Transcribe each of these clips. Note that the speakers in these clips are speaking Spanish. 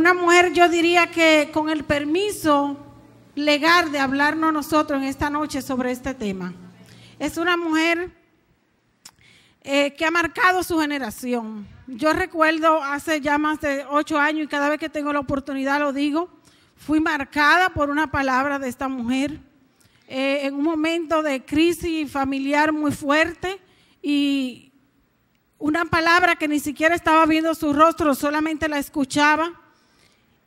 Una mujer, yo diría que con el permiso legal de hablarnos nosotros en esta noche sobre este tema. Es una mujer eh, que ha marcado su generación. Yo recuerdo hace ya más de ocho años y cada vez que tengo la oportunidad lo digo, fui marcada por una palabra de esta mujer eh, en un momento de crisis familiar muy fuerte y una palabra que ni siquiera estaba viendo su rostro, solamente la escuchaba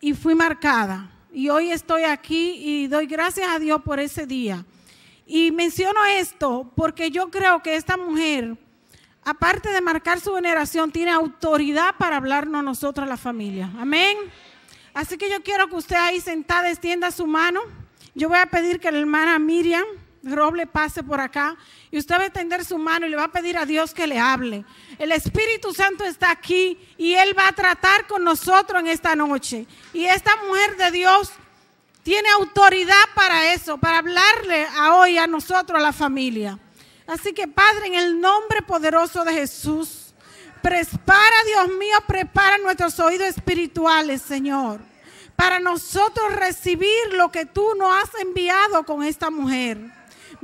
y fui marcada. Y hoy estoy aquí y doy gracias a Dios por ese día. Y menciono esto porque yo creo que esta mujer, aparte de marcar su veneración, tiene autoridad para hablarnos nosotros, la familia. Amén. Así que yo quiero que usted ahí sentada extienda su mano. Yo voy a pedir que la hermana Miriam... Roble pase por acá y usted va a tender su mano y le va a pedir a Dios que le hable. El Espíritu Santo está aquí y Él va a tratar con nosotros en esta noche. Y esta mujer de Dios tiene autoridad para eso, para hablarle a hoy a nosotros, a la familia. Así que Padre, en el nombre poderoso de Jesús, prepara, Dios mío, prepara nuestros oídos espirituales, Señor, para nosotros recibir lo que tú nos has enviado con esta mujer.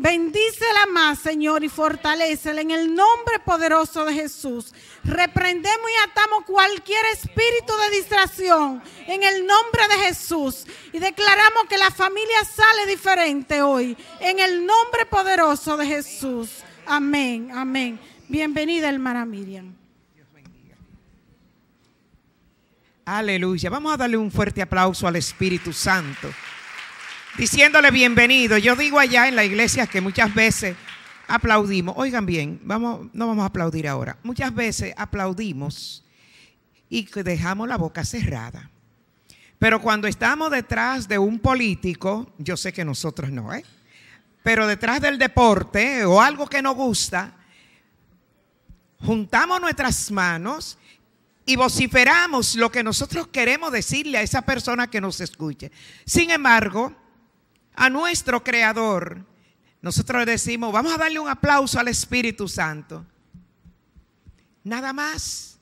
Bendícela más, Señor, y fortalecela en el nombre poderoso de Jesús. Reprendemos y atamos cualquier espíritu de distracción en el nombre de Jesús. Y declaramos que la familia sale diferente hoy en el nombre poderoso de Jesús. Amén, amén. Bienvenida, hermana Miriam. Aleluya. Vamos a darle un fuerte aplauso al Espíritu Santo diciéndole bienvenido. Yo digo allá en la iglesia que muchas veces aplaudimos. Oigan bien, vamos, no vamos a aplaudir ahora. Muchas veces aplaudimos y dejamos la boca cerrada. Pero cuando estamos detrás de un político, yo sé que nosotros no, ¿eh? Pero detrás del deporte o algo que nos gusta, juntamos nuestras manos y vociferamos lo que nosotros queremos decirle a esa persona que nos escuche. Sin embargo, a nuestro Creador, nosotros decimos, vamos a darle un aplauso al Espíritu Santo. Nada más.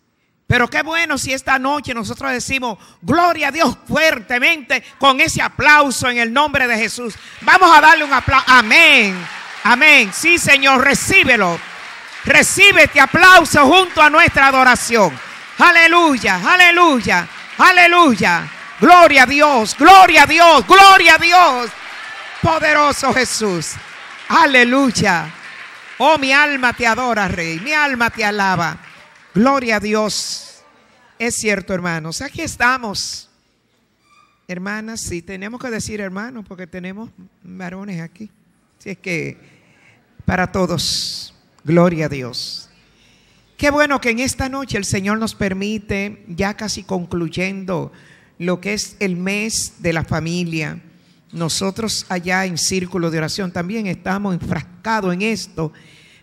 Pero qué bueno si esta noche nosotros decimos, gloria a Dios fuertemente con ese aplauso en el nombre de Jesús. Vamos a darle un aplauso. Amén. Amén. Sí, Señor, recíbelo. Recibe este aplauso junto a nuestra adoración. Aleluya, aleluya, aleluya. Gloria a Dios, gloria a Dios, gloria a Dios poderoso Jesús. Aleluya. Oh, mi alma te adora, Rey. Mi alma te alaba. Gloria a Dios. Es cierto, hermanos. Aquí estamos. Hermanas, sí, tenemos que decir hermanos porque tenemos varones aquí. Así es que para todos, gloria a Dios. Qué bueno que en esta noche el Señor nos permite, ya casi concluyendo lo que es el mes de la familia, nosotros allá en Círculo de Oración también estamos enfrascados en esto.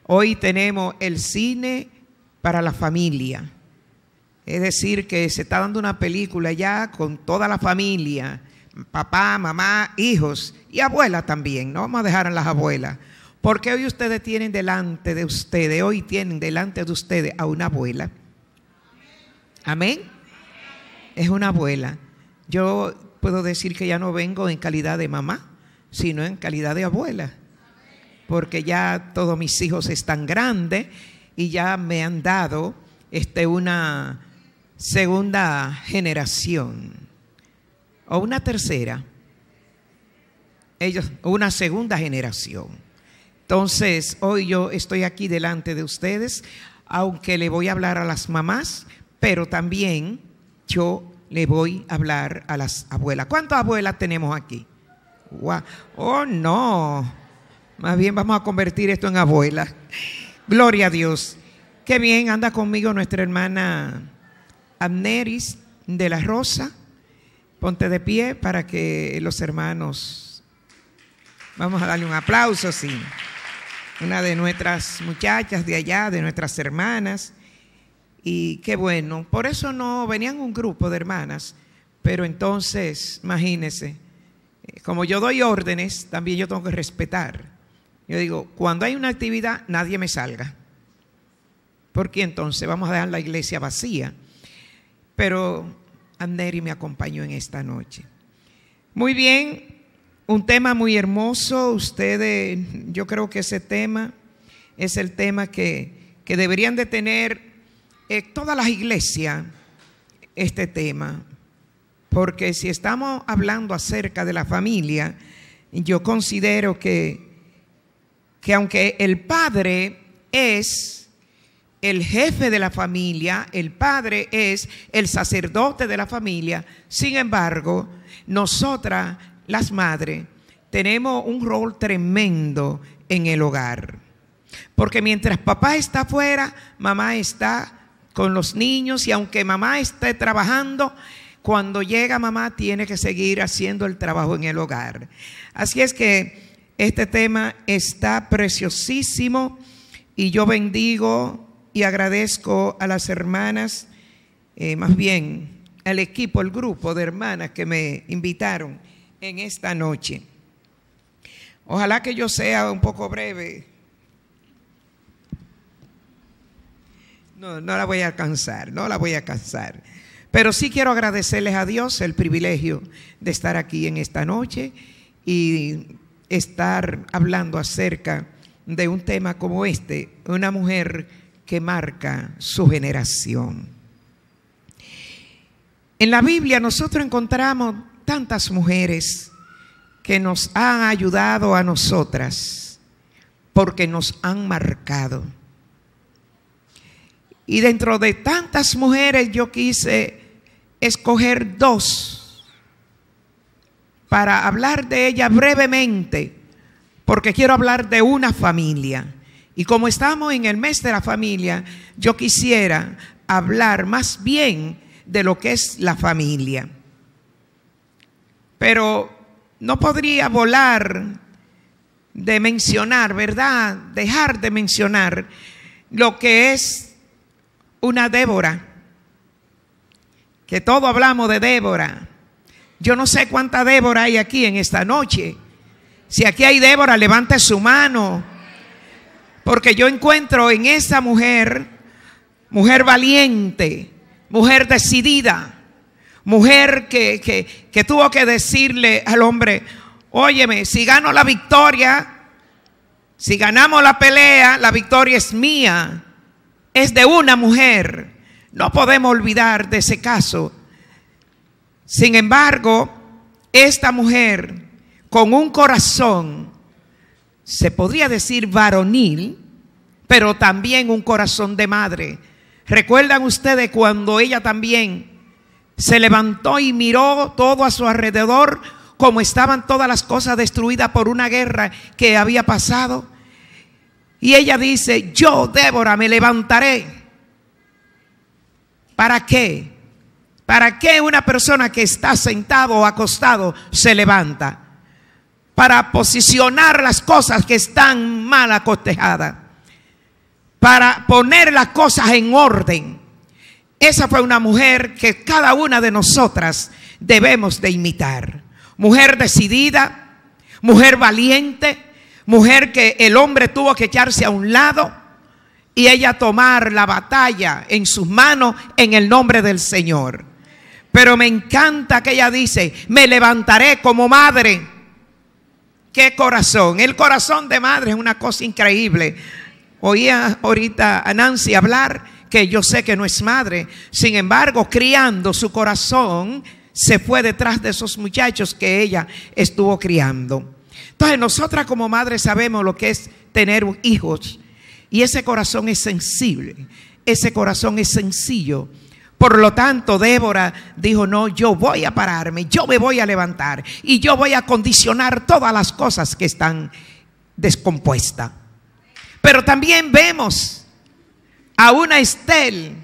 Hoy tenemos el cine para la familia. Es decir, que se está dando una película ya con toda la familia, papá, mamá, hijos y abuela también. No vamos a dejar a las abuelas. Porque hoy ustedes tienen delante de ustedes, hoy tienen delante de ustedes a una abuela. Amén. Es una abuela. Yo puedo decir que ya no vengo en calidad de mamá, sino en calidad de abuela, porque ya todos mis hijos están grandes y ya me han dado este, una segunda generación o una tercera, ellos, una segunda generación. Entonces, hoy yo estoy aquí delante de ustedes, aunque le voy a hablar a las mamás, pero también yo le voy a hablar a las abuelas. ¿Cuántas abuelas tenemos aquí? Oh, no. Más bien vamos a convertir esto en abuela. Gloria a Dios. Qué bien anda conmigo nuestra hermana Amneris de la Rosa. Ponte de pie para que los hermanos... Vamos a darle un aplauso, sí. Una de nuestras muchachas de allá, de nuestras hermanas. Y qué bueno, por eso no venían un grupo de hermanas, pero entonces, imagínense, eh, como yo doy órdenes, también yo tengo que respetar. Yo digo, cuando hay una actividad, nadie me salga. Porque entonces vamos a dejar la iglesia vacía. Pero Anderi me acompañó en esta noche. Muy bien, un tema muy hermoso. Ustedes, yo creo que ese tema es el tema que, que deberían de tener eh, todas las iglesias este tema, porque si estamos hablando acerca de la familia, yo considero que, que aunque el padre es el jefe de la familia, el padre es el sacerdote de la familia, sin embargo, nosotras, las madres, tenemos un rol tremendo en el hogar. Porque mientras papá está afuera, mamá está con los niños y aunque mamá esté trabajando, cuando llega mamá tiene que seguir haciendo el trabajo en el hogar. Así es que este tema está preciosísimo y yo bendigo y agradezco a las hermanas, eh, más bien al equipo, el grupo de hermanas que me invitaron en esta noche. Ojalá que yo sea un poco breve, No, no la voy a alcanzar, no la voy a alcanzar. Pero sí quiero agradecerles a Dios el privilegio de estar aquí en esta noche y estar hablando acerca de un tema como este, una mujer que marca su generación. En la Biblia nosotros encontramos tantas mujeres que nos han ayudado a nosotras porque nos han marcado. Y dentro de tantas mujeres yo quise escoger dos para hablar de ella brevemente, porque quiero hablar de una familia. Y como estamos en el mes de la familia, yo quisiera hablar más bien de lo que es la familia. Pero no podría volar de mencionar, ¿verdad? Dejar de mencionar lo que es una Débora, que todo hablamos de Débora. Yo no sé cuánta Débora hay aquí en esta noche. Si aquí hay Débora, levante su mano. Porque yo encuentro en esa mujer, mujer valiente, mujer decidida, mujer que, que tuvo que decirle al hombre, óyeme, si gano la victoria, si ganamos la pelea, la victoria es mía es de una mujer. No podemos olvidar de ese caso. Sin embargo, esta mujer con un corazón, se podría decir varonil, pero también un corazón de madre. ¿Recuerdan ustedes cuando ella también se levantó y miró todo a su alrededor, como estaban todas las cosas destruidas por una guerra que había pasado? Y ella dice, yo, Débora, me levantaré. ¿Para qué? ¿Para qué una persona que está sentado o acostado se levanta? Para posicionar las cosas que están mal acostejadas. Para poner las cosas en orden. Esa fue una mujer que cada una de nosotras debemos de imitar. Mujer decidida, mujer valiente, Mujer que el hombre tuvo que echarse a un lado y ella tomar la batalla en sus manos en el nombre del Señor. Pero me encanta que ella dice, me levantaré como madre. Qué corazón. El corazón de madre es una cosa increíble. Oía ahorita a Nancy hablar que yo sé que no es madre. Sin embargo, criando su corazón, se fue detrás de esos muchachos que ella estuvo criando. Entonces nosotras como madres sabemos lo que es tener hijos y ese corazón es sensible, ese corazón es sencillo. Por lo tanto, Débora dijo, no, yo voy a pararme, yo me voy a levantar y yo voy a condicionar todas las cosas que están descompuestas. Pero también vemos a una Estel,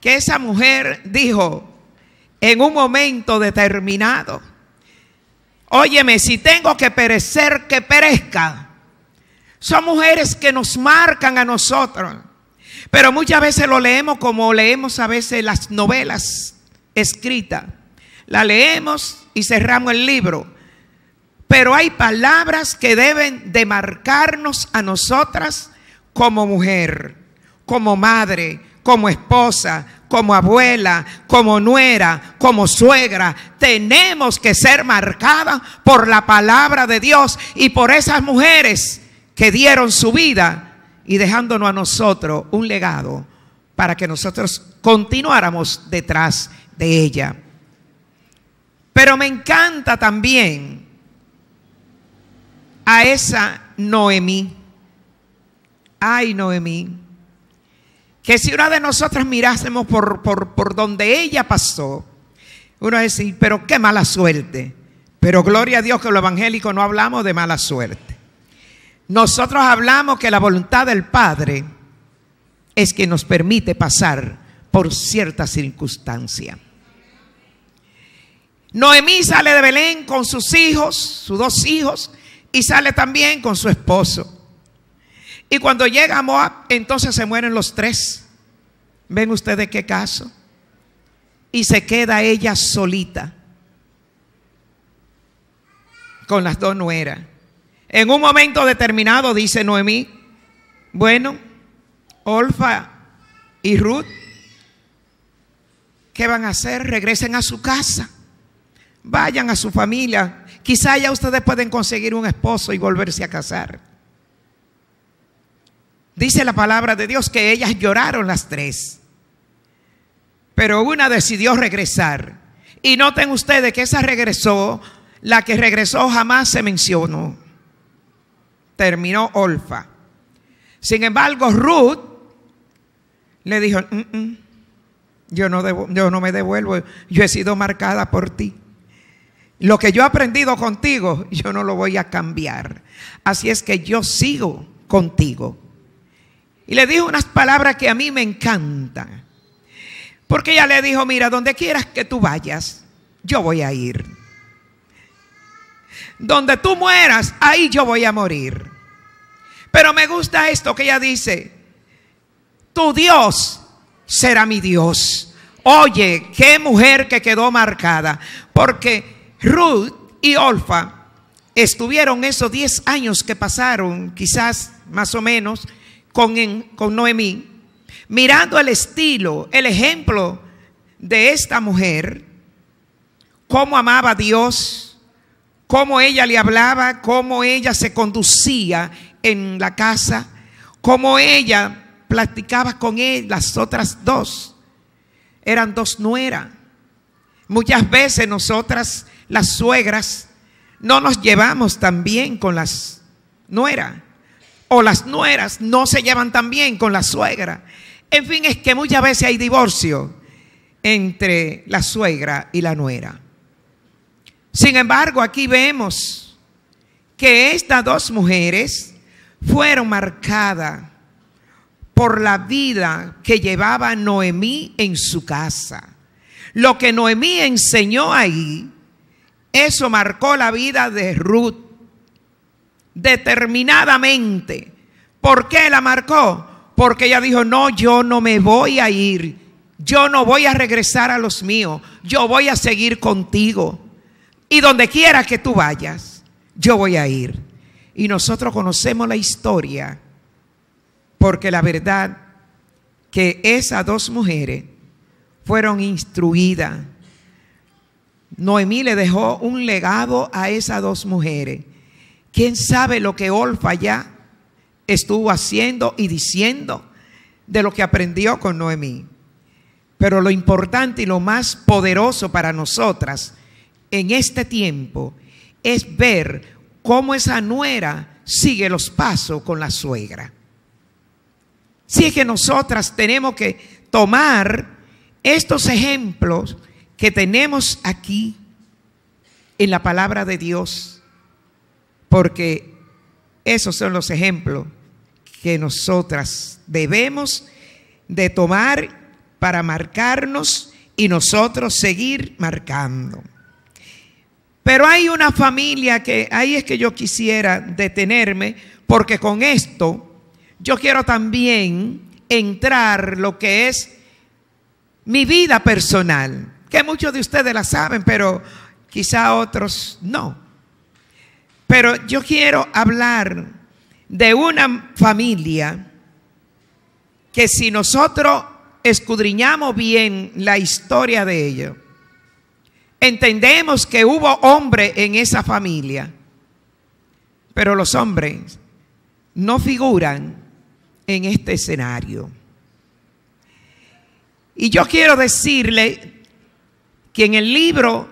que esa mujer dijo, en un momento determinado, Óyeme, si tengo que perecer, que perezca. Son mujeres que nos marcan a nosotros. Pero muchas veces lo leemos como leemos a veces las novelas escritas. La leemos y cerramos el libro. Pero hay palabras que deben de marcarnos a nosotras como mujer, como madre, como esposa, como abuela, como nuera, como suegra. Tenemos que ser marcadas por la palabra de Dios y por esas mujeres que dieron su vida y dejándonos a nosotros un legado para que nosotros continuáramos detrás de ella. Pero me encanta también a esa Noemí. Ay, Noemí que si una de nosotras mirásemos por, donde ella pasó, uno decir, pero qué mala suerte. Pero gloria a Dios que lo evangélico no hablamos de mala suerte. Nosotros hablamos que la voluntad del Padre es que nos permite pasar por cierta circunstancia. Noemí sale de Belén con sus hijos, sus dos hijos, y sale también con su esposo. Y cuando llega Moab, entonces se mueren los tres. ¿Ven ustedes qué caso? Y se queda ella solita con las dos nueras. En un momento determinado, dice Noemí, bueno, Olfa y Ruth, ¿qué van a hacer? Regresen a su casa, vayan a su familia. Quizá ya ustedes pueden conseguir un esposo y volverse a casar. Dice la palabra de Dios que ellas lloraron las tres. Pero una decidió regresar. Y noten ustedes que esa regresó, la que regresó jamás se mencionó. Terminó Olfa. Sin embargo, Ruth le dijo, mm, mm, yo, no yo no me devuelvo, yo he sido marcada por ti. Lo que yo he aprendido contigo, yo no lo voy a cambiar. Así es que yo sigo contigo. Y le dijo unas palabras que a mí me encantan. Porque ella le dijo, mira, donde quieras que tú vayas, yo voy a ir. Donde tú mueras, ahí yo voy a morir. Pero me gusta esto que ella dice, tu Dios será mi Dios. Oye, qué mujer que quedó marcada. Porque Ruth y Olfa estuvieron esos 10 años que pasaron, quizás más o menos, con, con Noemí, mirando el estilo, el ejemplo de esta mujer, cómo amaba a Dios, cómo ella le hablaba, cómo ella se conducía en la casa, cómo ella platicaba con él, las otras dos. Eran dos nuera. Muchas veces nosotras, las suegras, no nos llevamos tan bien con las nueras o las nueras no se llevan tan bien con la suegra. En fin, es que muchas veces hay divorcio entre la suegra y la nuera. Sin embargo, aquí vemos que estas dos mujeres fueron marcadas por la vida que llevaba Noemí en su casa. Lo que Noemí enseñó ahí, eso marcó la vida de Ruth determinadamente. ¿Por qué la marcó? Porque ella dijo, no, yo no me voy a ir, yo no voy a regresar a los míos, yo voy a seguir contigo. Y donde quiera que tú vayas, yo voy a ir. Y nosotros conocemos la historia, porque la verdad que esas dos mujeres fueron instruidas. Noemí le dejó un legado a esas dos mujeres ¿Quién sabe lo que Olfa ya estuvo haciendo y diciendo de lo que aprendió con Noemí? Pero lo importante y lo más poderoso para nosotras en este tiempo es ver cómo esa nuera sigue los pasos con la suegra. Si es que nosotras tenemos que tomar estos ejemplos que tenemos aquí en la palabra de Dios porque esos son los ejemplos que nosotras debemos de tomar para marcarnos y nosotros seguir marcando. Pero hay una familia que ahí es que yo quisiera detenerme, porque con esto yo quiero también entrar lo que es mi vida personal, que muchos de ustedes la saben, pero quizá otros no. Pero yo quiero hablar de una familia que si nosotros escudriñamos bien la historia de ellos, entendemos que hubo hombres en esa familia, pero los hombres no figuran en este escenario. Y yo quiero decirle que en el libro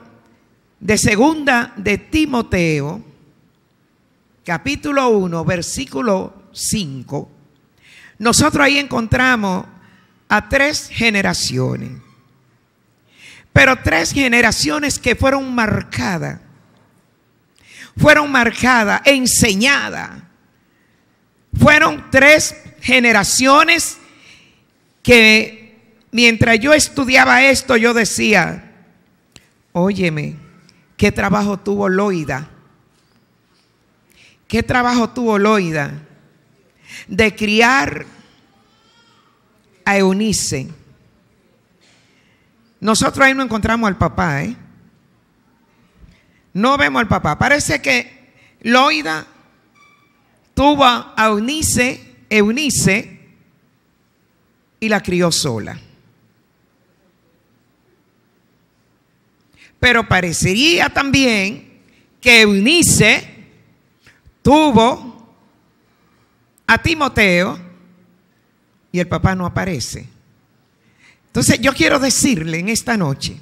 de segunda de Timoteo, capítulo 1, versículo 5, nosotros ahí encontramos a tres generaciones, pero tres generaciones que fueron marcadas, fueron marcadas, enseñadas, fueron tres generaciones que mientras yo estudiaba esto yo decía, óyeme, ¿qué trabajo tuvo Loida? ¿Qué trabajo tuvo Loida? De criar a Eunice. Nosotros ahí no encontramos al papá, ¿eh? No vemos al papá. Parece que Loida tuvo a Eunice, Eunice y la crió sola. Pero parecería también que Eunice tuvo a Timoteo y el papá no aparece. Entonces yo quiero decirle en esta noche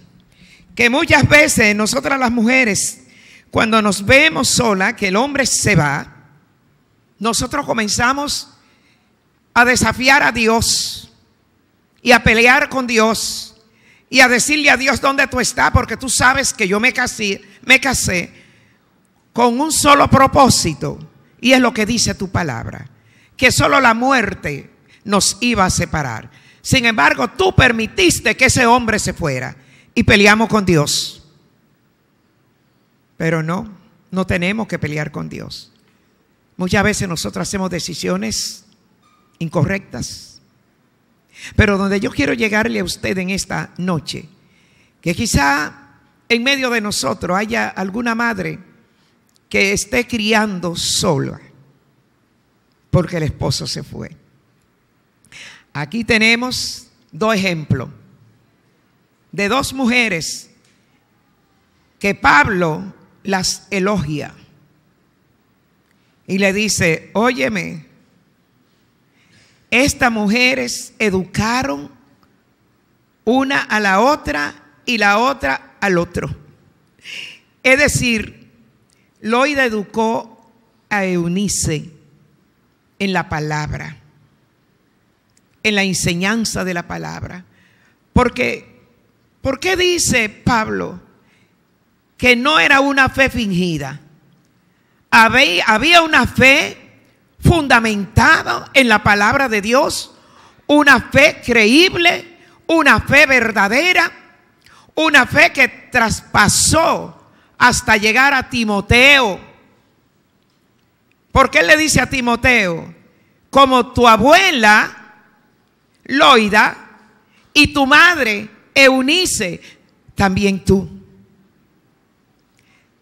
que muchas veces nosotras las mujeres, cuando nos vemos sola, que el hombre se va, nosotros comenzamos a desafiar a Dios y a pelear con Dios y a decirle a Dios dónde tú estás, porque tú sabes que yo me casé, me casé con un solo propósito, y es lo que dice tu palabra, que solo la muerte nos iba a separar. Sin embargo, tú permitiste que ese hombre se fuera y peleamos con Dios. Pero no, no tenemos que pelear con Dios. Muchas veces nosotros hacemos decisiones incorrectas. Pero donde yo quiero llegarle a usted en esta noche, que quizá en medio de nosotros haya alguna madre que esté criando sola porque el esposo se fue. Aquí tenemos dos ejemplos de dos mujeres que Pablo las elogia y le dice, óyeme, estas mujeres educaron una a la otra y la otra al otro. Es decir, Loida educó a Eunice en la palabra, en la enseñanza de la palabra. Porque, ¿por qué dice Pablo que no era una fe fingida? Había una fe fundamentada en la palabra de Dios, una fe creíble, una fe verdadera, una fe que traspasó hasta llegar a Timoteo. Porque qué le dice a Timoteo, como tu abuela, Loida, y tu madre, Eunice, también tú.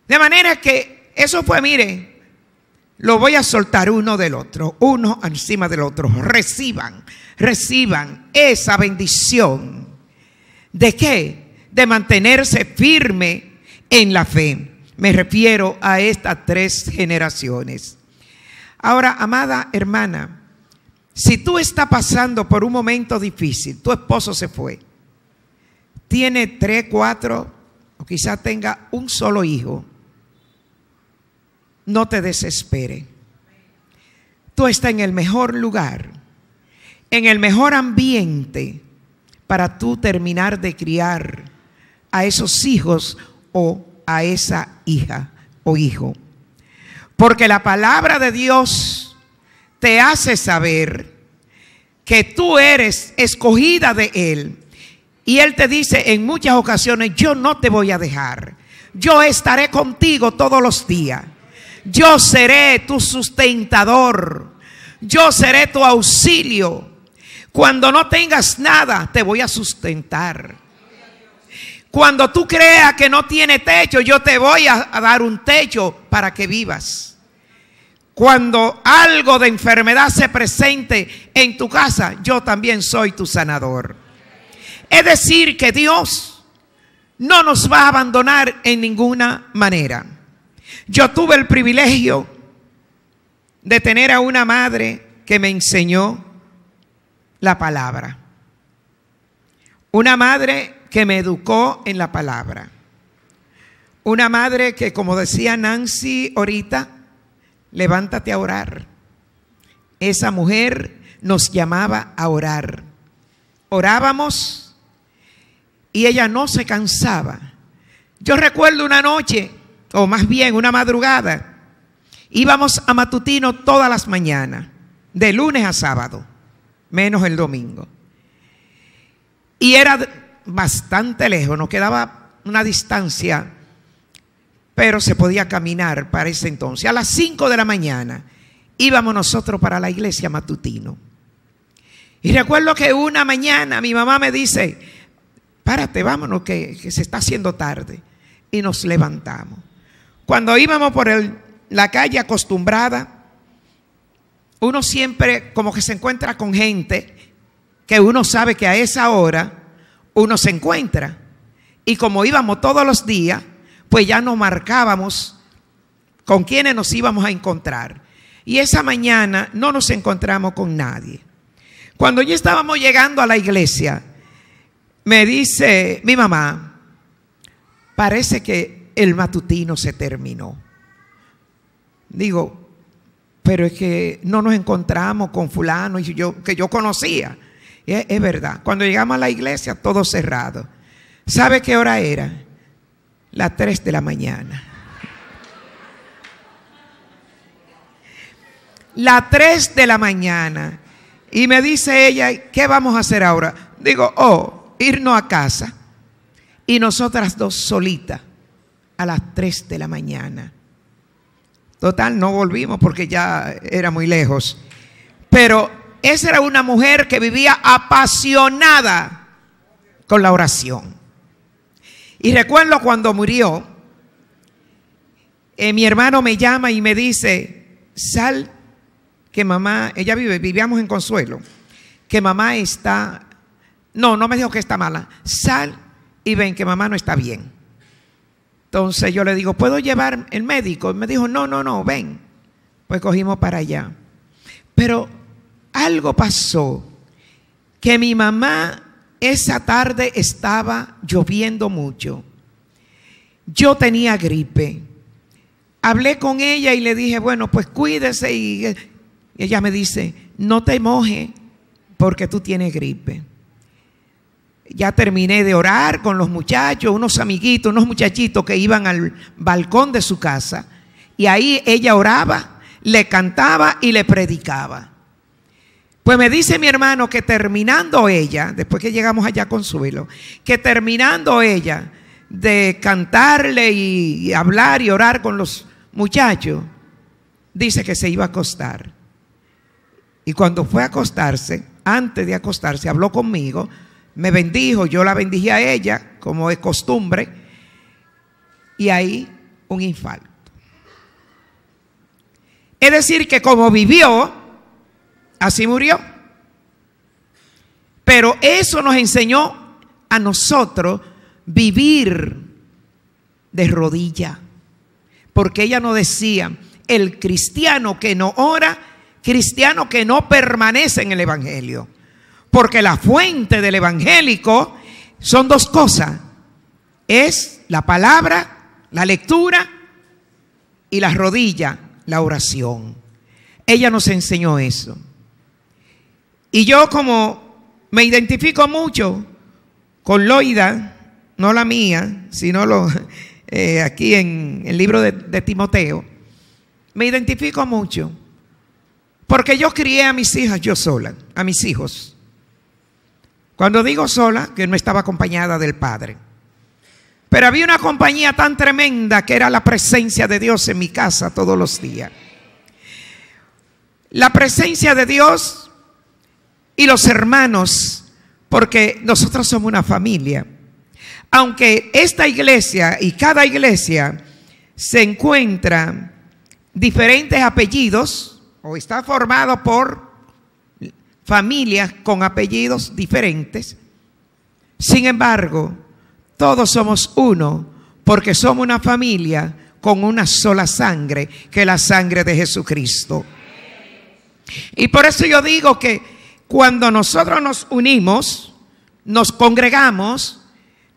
De manera que eso fue, mire, lo voy a soltar uno del otro, uno encima del otro. Reciban, reciban esa bendición. ¿De qué? De mantenerse firme en la fe. Me refiero a estas tres generaciones. Ahora, amada hermana, si tú estás pasando por un momento difícil, tu esposo se fue, tiene tres, cuatro, o quizás tenga un solo hijo, no te desespere. Tú estás en el mejor lugar, en el mejor ambiente para tú terminar de criar a esos hijos a esa hija o hijo. Porque la palabra de Dios te hace saber que tú eres escogida de Él. Y Él te dice en muchas ocasiones, yo no te voy a dejar. Yo estaré contigo todos los días. Yo seré tu sustentador. Yo seré tu auxilio. Cuando no tengas nada, te voy a sustentar. Cuando tú creas que no tiene techo, yo te voy a, dar un techo para que vivas. Cuando algo de enfermedad se presente en tu casa, yo también soy tu sanador. Es decir, que Dios no nos va a abandonar en ninguna manera. Yo tuve el privilegio de tener a una madre que me enseñó la palabra. Una madre que me educó en la palabra. Una madre que, como decía Nancy ahorita, levántate a orar. Esa mujer nos llamaba a orar. Orábamos y ella no se cansaba. Yo recuerdo una noche, o más bien una madrugada, íbamos a matutino todas las mañanas, de lunes a sábado, menos el domingo. Y era bastante lejos, nos quedaba una distancia, pero se podía caminar para ese entonces. A las 5 de la mañana íbamos nosotros para la iglesia matutino. Y recuerdo que una mañana mi mamá me dice, párate, vámonos, que, se está haciendo tarde. Y nos levantamos. Cuando íbamos por la calle acostumbrada, uno siempre como que se encuentra con gente que uno sabe que a esa hora uno se encuentra. Y como íbamos todos los días, pues ya nos marcábamos con quiénes nos íbamos a encontrar. Y esa mañana no nos encontramos con nadie. Cuando ya estábamos llegando a la iglesia, me dice mi mamá, parece que el matutino se terminó. Digo, pero es que no nos encontramos con fulano y yo, que yo conocía. Es, verdad. Cuando llegamos a la iglesia, todo cerrado. ¿Sabe qué hora era? Las 3 de la mañana. Las 3 de la mañana. Y me dice ella, ¿qué vamos a hacer ahora? Digo, oh, irnos a casa. Y nosotras dos solitas a las 3 de la mañana. Total, no volvimos porque ya era muy lejos. Pero esa era una mujer que vivía apasionada con la oración. Y recuerdo cuando murió, eh, mi hermano me llama y me dice, sal, que mamá, ella vive, vivíamos en Consuelo, que mamá está, no, no me dijo que está mala, sal y ven que mamá no está bien. Entonces yo le digo, ¿puedo llevar el médico? Y me dijo, no, no, no, ven. Pues cogimos para allá. Pero algo pasó, que mi mamá esa tarde estaba lloviendo mucho. Yo tenía gripe. Hablé con ella y le dije, bueno, pues cuídese. Y eh", ella me dice, no te moje porque tú tienes gripe. Ya terminé de orar con los muchachos, unos amiguitos, unos muchachitos que iban al balcón de su casa. Y ahí ella oraba, le cantaba y le predicaba. Pues me dice mi hermano que terminando ella, después que llegamos allá con suelo, que terminando ella de cantarle y hablar y orar con los muchachos, dice que se iba a acostar. Y cuando fue a acostarse, antes de acostarse, habló conmigo, me bendijo, yo la bendije a ella, como es costumbre, y ahí un infarto. Es decir, que como vivió, Así murió. Pero eso nos enseñó a nosotros vivir de rodilla. Porque ella nos decía, el cristiano que no ora, cristiano que no permanece en el Evangelio. Porque la fuente del evangélico son dos cosas. Es la palabra, la lectura y la rodilla, la oración. Ella nos enseñó eso. Y yo como me identifico mucho con Loida, no la mía, sino lo, eh, aquí en el libro de, de Timoteo, me identifico mucho. Porque yo crié a mis hijas yo sola, a mis hijos. Cuando digo sola, que no estaba acompañada del Padre. Pero había una compañía tan tremenda que era la presencia de Dios en mi casa todos los días. La presencia de Dios y los hermanos, porque nosotros somos una familia. Aunque esta iglesia y cada iglesia se encuentra diferentes apellidos o está formado por familias con apellidos diferentes, sin embargo, todos somos uno porque somos una familia con una sola sangre, que es la sangre de Jesucristo. Y por eso yo digo que cuando nosotros nos unimos, nos congregamos,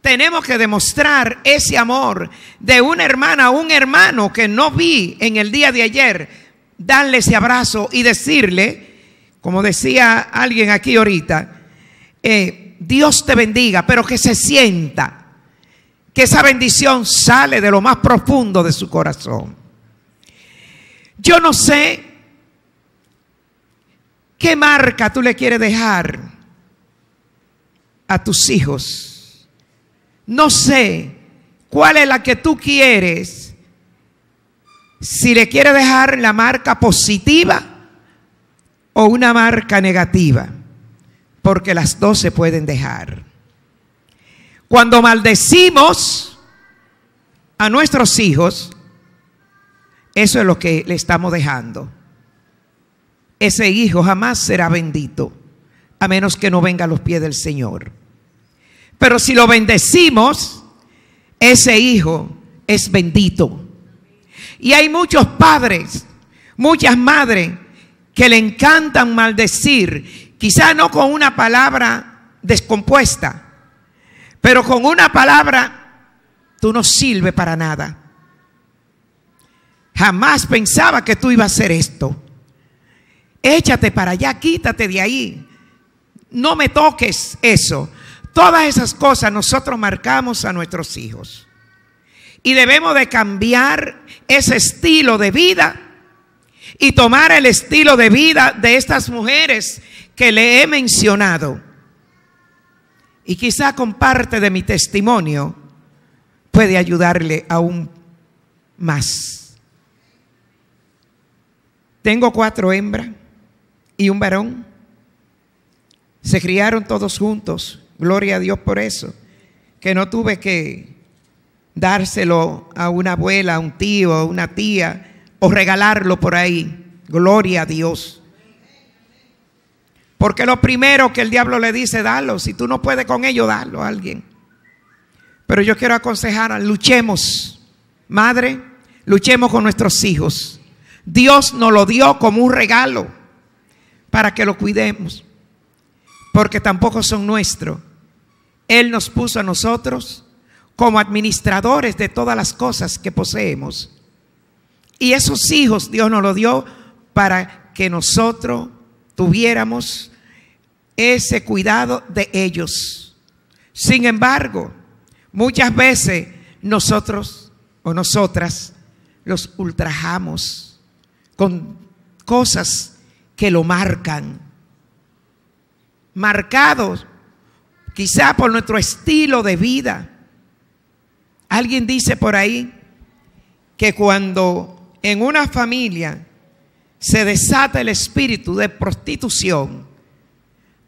tenemos que demostrar ese amor de una hermana a un hermano que no vi en el día de ayer, darle ese abrazo y decirle, como decía alguien aquí ahorita, eh, Dios te bendiga, pero que se sienta que esa bendición sale de lo más profundo de su corazón. Yo no sé ¿Qué marca tú le quieres dejar a tus hijos? No sé cuál es la que tú quieres. Si le quieres dejar la marca positiva o una marca negativa. Porque las dos se pueden dejar. Cuando maldecimos a nuestros hijos, eso es lo que le estamos dejando ese hijo jamás será bendito, a menos que no venga a los pies del Señor. Pero si lo bendecimos, ese hijo es bendito. Y hay muchos padres, muchas madres que le encantan maldecir, quizá no con una palabra descompuesta, pero con una palabra tú no sirve para nada. Jamás pensaba que tú ibas a hacer esto. Échate para allá, quítate de ahí. No me toques eso. Todas esas cosas nosotros marcamos a nuestros hijos. Y debemos de cambiar ese estilo de vida y tomar el estilo de vida de estas mujeres que le he mencionado. Y quizá con parte de mi testimonio puede ayudarle aún más. Tengo cuatro hembras y un varón. Se criaron todos juntos. Gloria a Dios por eso. Que no tuve que dárselo a una abuela, a un tío, a una tía o regalarlo por ahí. Gloria a Dios. Porque lo primero que el diablo le dice, dalo. Si tú no puedes con ello, dalo a alguien. Pero yo quiero aconsejar, luchemos, madre, luchemos con nuestros hijos. Dios nos lo dio como un regalo para que lo cuidemos, porque tampoco son nuestros. Él nos puso a nosotros como administradores de todas las cosas que poseemos. Y esos hijos Dios nos los dio para que nosotros tuviéramos ese cuidado de ellos. Sin embargo, muchas veces nosotros o nosotras los ultrajamos con cosas que lo marcan. Marcados quizá por nuestro estilo de vida. Alguien dice por ahí que cuando en una familia se desata el espíritu de prostitución,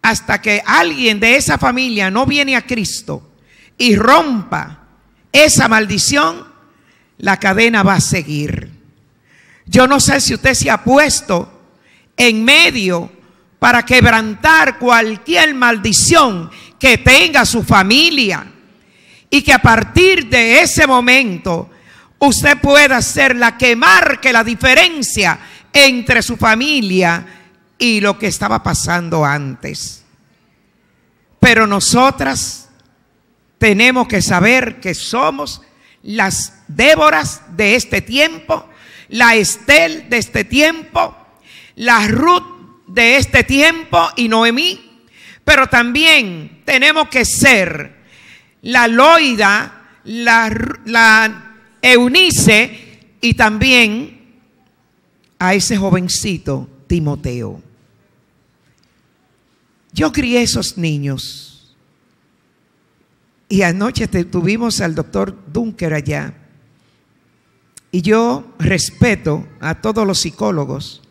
hasta que alguien de esa familia no viene a Cristo y rompa esa maldición, la cadena va a seguir. Yo no sé si usted se ha puesto en medio para quebrantar cualquier maldición que tenga su familia. Y que a partir de ese momento usted pueda ser la que marque la diferencia entre su familia y lo que estaba pasando antes. Pero nosotras tenemos que saber que somos las Déboras de este tiempo, la Estel de este tiempo, la Ruth de este tiempo y Noemí, pero también tenemos que ser la Loida, la, Eunice y también a ese jovencito Timoteo. Yo crié esos niños. Y anoche tuvimos al doctor Dunker allá. Y yo respeto a todos los psicólogos,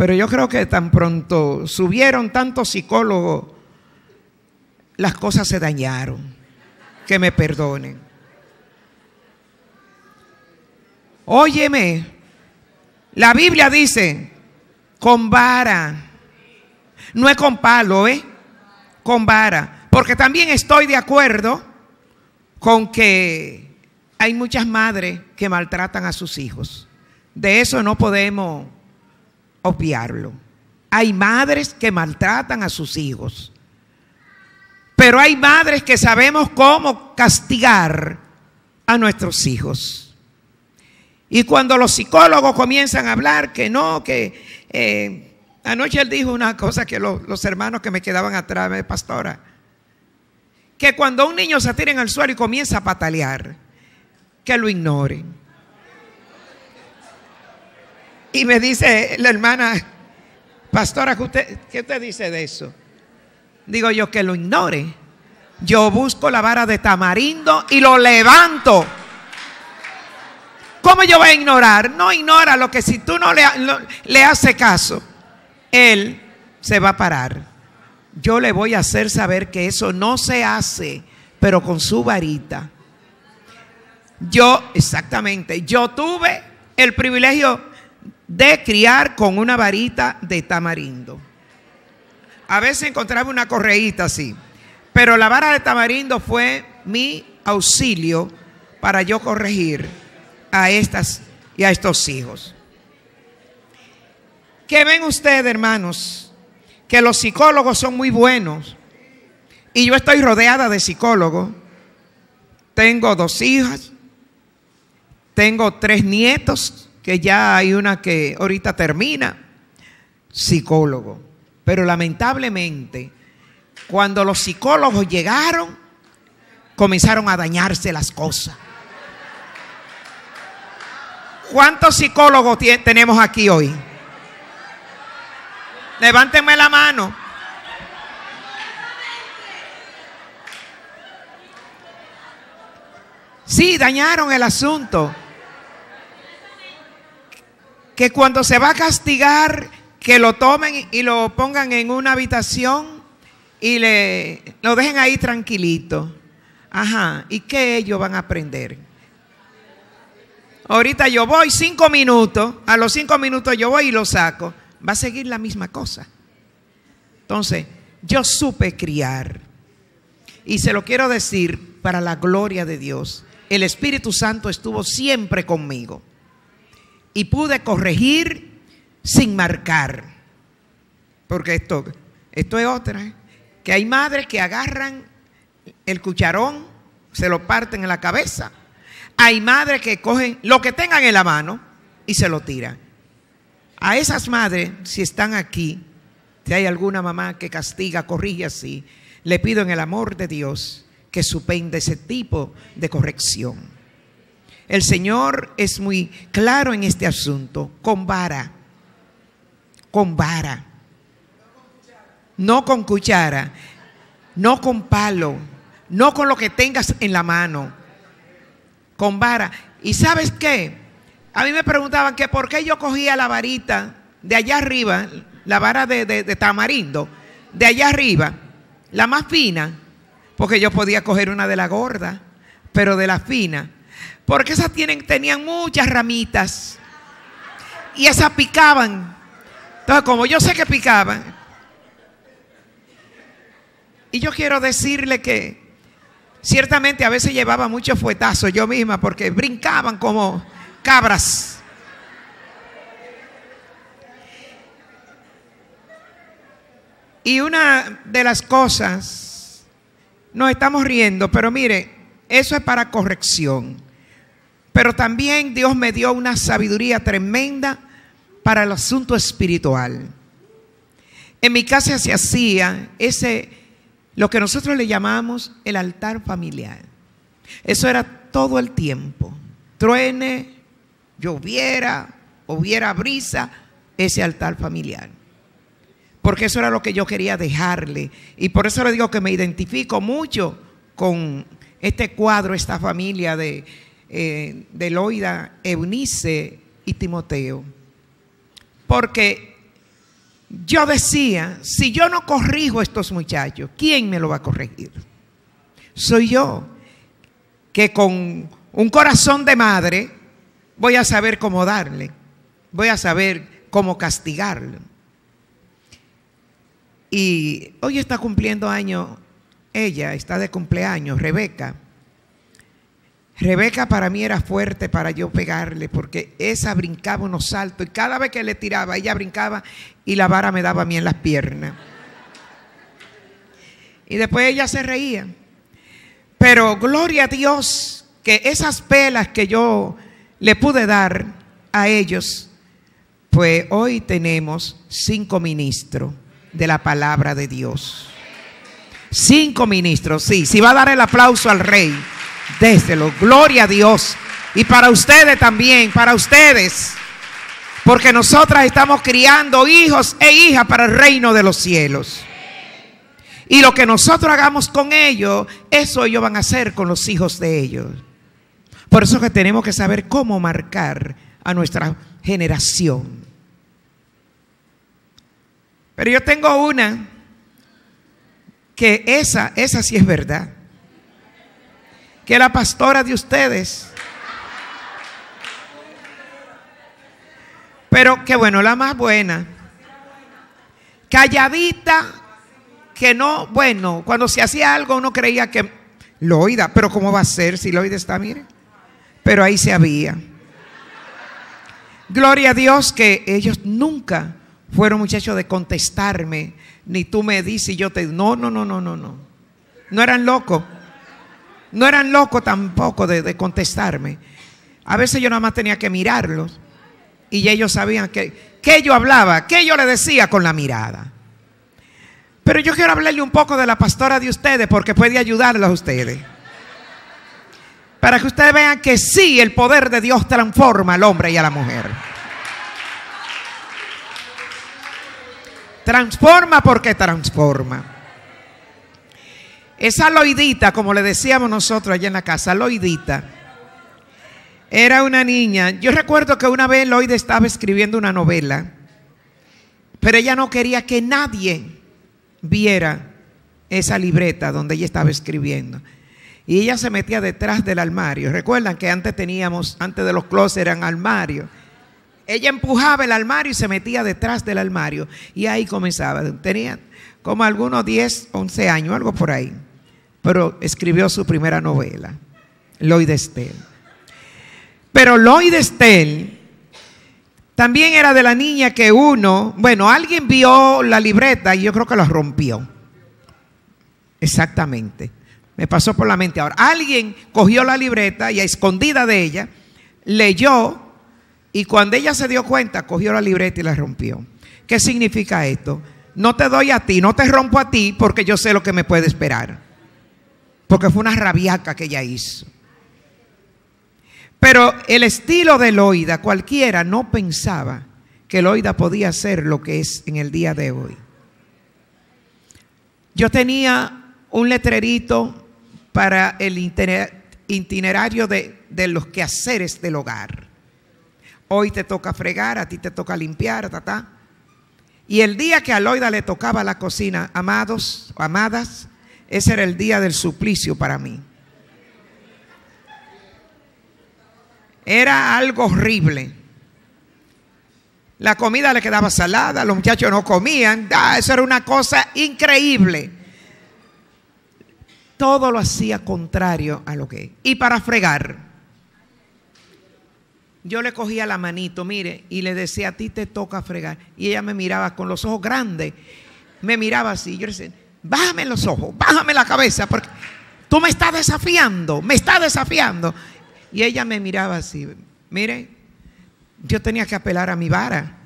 pero yo creo que tan pronto subieron tantos psicólogos, las cosas se dañaron. Que me perdonen. Óyeme, la Biblia dice, con vara, no es con palo, ¿eh? Con vara. Porque también estoy de acuerdo con que hay muchas madres que maltratan a sus hijos. De eso no podemos obviarlo. Hay madres que maltratan a sus hijos, pero hay madres que sabemos cómo castigar a nuestros hijos. Y cuando los psicólogos comienzan a hablar que no, que eh, anoche él dijo una cosa que los, hermanos que me quedaban atrás de eh, pastora, que cuando un niño se tira en el suelo y comienza a patalear, que lo ignoren. Y me dice la hermana, pastora, ¿qué usted, dice de eso? Digo yo que lo ignore. Yo busco la vara de tamarindo y lo levanto. ¿Cómo yo voy a ignorar? No ignora lo que si tú no le, no, le haces caso, él se va a parar. Yo le voy a hacer saber que eso no se hace, pero con su varita. Yo, exactamente, yo tuve el privilegio de criar con una varita de tamarindo. A veces encontraba una correíta así, pero la vara de tamarindo fue mi auxilio para yo corregir a estas y a estos hijos. ¿Qué ven ustedes, hermanos? Que los psicólogos son muy buenos. Y yo estoy rodeada de psicólogos. Tengo dos hijas, tengo tres nietos que ya hay una que ahorita termina, psicólogo. Pero lamentablemente, cuando los psicólogos llegaron, comenzaron a dañarse las cosas. ¿Cuántos psicólogos tenemos aquí hoy? Levántenme la mano. Sí, dañaron el asunto que cuando se va a castigar, que lo tomen y lo pongan en una habitación y le, lo dejen ahí tranquilito. Ajá, ¿y qué ellos van a aprender? Ahorita yo voy cinco minutos, a los cinco minutos yo voy y lo saco. Va a seguir la misma cosa. Entonces, yo supe criar. Y se lo quiero decir para la gloria de Dios. El Espíritu Santo estuvo siempre conmigo y pude corregir sin marcar. Porque esto, esto es otra. ¿eh? Que hay madres que agarran el cucharón, se lo parten en la cabeza. Hay madres que cogen lo que tengan en la mano y se lo tiran. A esas madres, si están aquí, si hay alguna mamá que castiga, corrige así, le pido en el amor de Dios que supenda ese tipo de corrección. El Señor es muy claro en este asunto, con vara, con vara, no con cuchara, no con palo, no con lo que tengas en la mano, con vara. ¿Y sabes qué? A mí me preguntaban que por qué yo cogía la varita de allá arriba, la vara de, tamarindo, de allá arriba, la más fina, porque yo podía coger una de la gorda, pero de la fina porque esas tenían muchas ramitas. Y esas picaban. Entonces, como yo sé que picaban, y yo quiero decirle que ciertamente a veces llevaba muchos fuetazos yo misma porque brincaban como cabras. Y una de las cosas, nos estamos riendo, pero mire, eso es para corrección. Pero también Dios me dio una sabiduría tremenda para el asunto espiritual. En mi casa se hacía ese, lo que nosotros le llamamos el altar familiar. Eso era todo el tiempo. Truene, lloviera, hubiera brisa, ese altar familiar. Porque eso era lo que yo quería dejarle. Y por eso le digo que me identifico mucho con este cuadro, esta familia de eh, de Loida, Eunice y Timoteo. Porque yo decía, si yo no corrijo a estos muchachos, ¿quién me lo va a corregir? Soy yo, que con un corazón de madre voy a saber cómo darle, voy a saber cómo castigarlo. Y hoy está cumpliendo año, ella está de cumpleaños, Rebeca. Rebeca para mí era fuerte para yo pegarle, porque esa brincaba unos saltos y cada vez que le tiraba, ella brincaba y la vara me daba a mí en las piernas. Y después ella se reía. Pero gloria a Dios que esas pelas que yo le pude dar a ellos, pues hoy tenemos cinco ministros de la palabra de Dios. Cinco ministros, sí. Si va a dar el aplauso al rey. Déselo. Gloria a Dios. Y para ustedes también, para ustedes. Porque nosotras estamos criando hijos e hijas para el reino de los cielos. Y lo que nosotros hagamos con ellos, eso ellos van a hacer con los hijos de ellos. Por eso que tenemos que saber cómo marcar a nuestra generación. Pero yo tengo una que esa, esa sí es verdad que la pastora de ustedes. Pero que bueno, la más buena. Calladita, que no, bueno, cuando se hacía algo uno creía que lo oída, pero ¿cómo va a ser si Loida está, mire? Pero ahí se había. Gloria a Dios que ellos nunca fueron muchachos de contestarme, ni tú me dices y yo te... No, no, no, no, no, no. No eran locos. No eran locos tampoco de, contestarme. A veces yo nada más tenía que mirarlos y ellos sabían que, yo hablaba, que yo le decía con la mirada. Pero yo quiero hablarle un poco de la pastora de ustedes porque puede ayudarlos a ustedes. Para que ustedes vean que sí, el poder de Dios transforma al hombre y a la mujer. Transforma porque transforma. Esa Loidita, como le decíamos nosotros allá en la casa, Loidita, era una niña. Yo recuerdo que una vez Loida estaba escribiendo una novela, pero ella no quería que nadie viera esa libreta donde ella estaba escribiendo. Y ella se metía detrás del armario. Recuerdan que antes teníamos, antes de los closets eran armarios. Ella empujaba el armario y se metía detrás del armario. Y ahí comenzaba. Tenía como algunos 10, 11 años, algo por ahí pero escribió su primera novela, Lloyd Estel. Pero Lloyd Estel también era de la niña que uno, bueno, alguien vio la libreta y yo creo que la rompió. Exactamente. Me pasó por la mente ahora. Alguien cogió la libreta y a escondida de ella leyó y cuando ella se dio cuenta, cogió la libreta y la rompió. ¿Qué significa esto? No te doy a ti, no te rompo a ti porque yo sé lo que me puede esperar porque fue una rabiaca que ella hizo. Pero el estilo de Loida, cualquiera no pensaba que Loida podía ser lo que es en el día de hoy. Yo tenía un letrerito para el itinerario de, los quehaceres del hogar. Hoy te toca fregar, a ti te toca limpiar, ta, Y el día que a Loida le tocaba la cocina, amados, amadas, ese era el día del suplicio para mí. Era algo horrible. La comida le quedaba salada, los muchachos no comían. Ah, eso era una cosa increíble. Todo lo hacía contrario a lo que. Y para fregar, yo le cogía la manito, mire, y le decía, a ti te toca fregar. Y ella me miraba con los ojos grandes. Me miraba así. Yo le decía, Bájame los ojos, bájame la cabeza, porque tú me estás desafiando, me estás desafiando. Y ella me miraba así, mire, yo tenía que apelar a mi vara.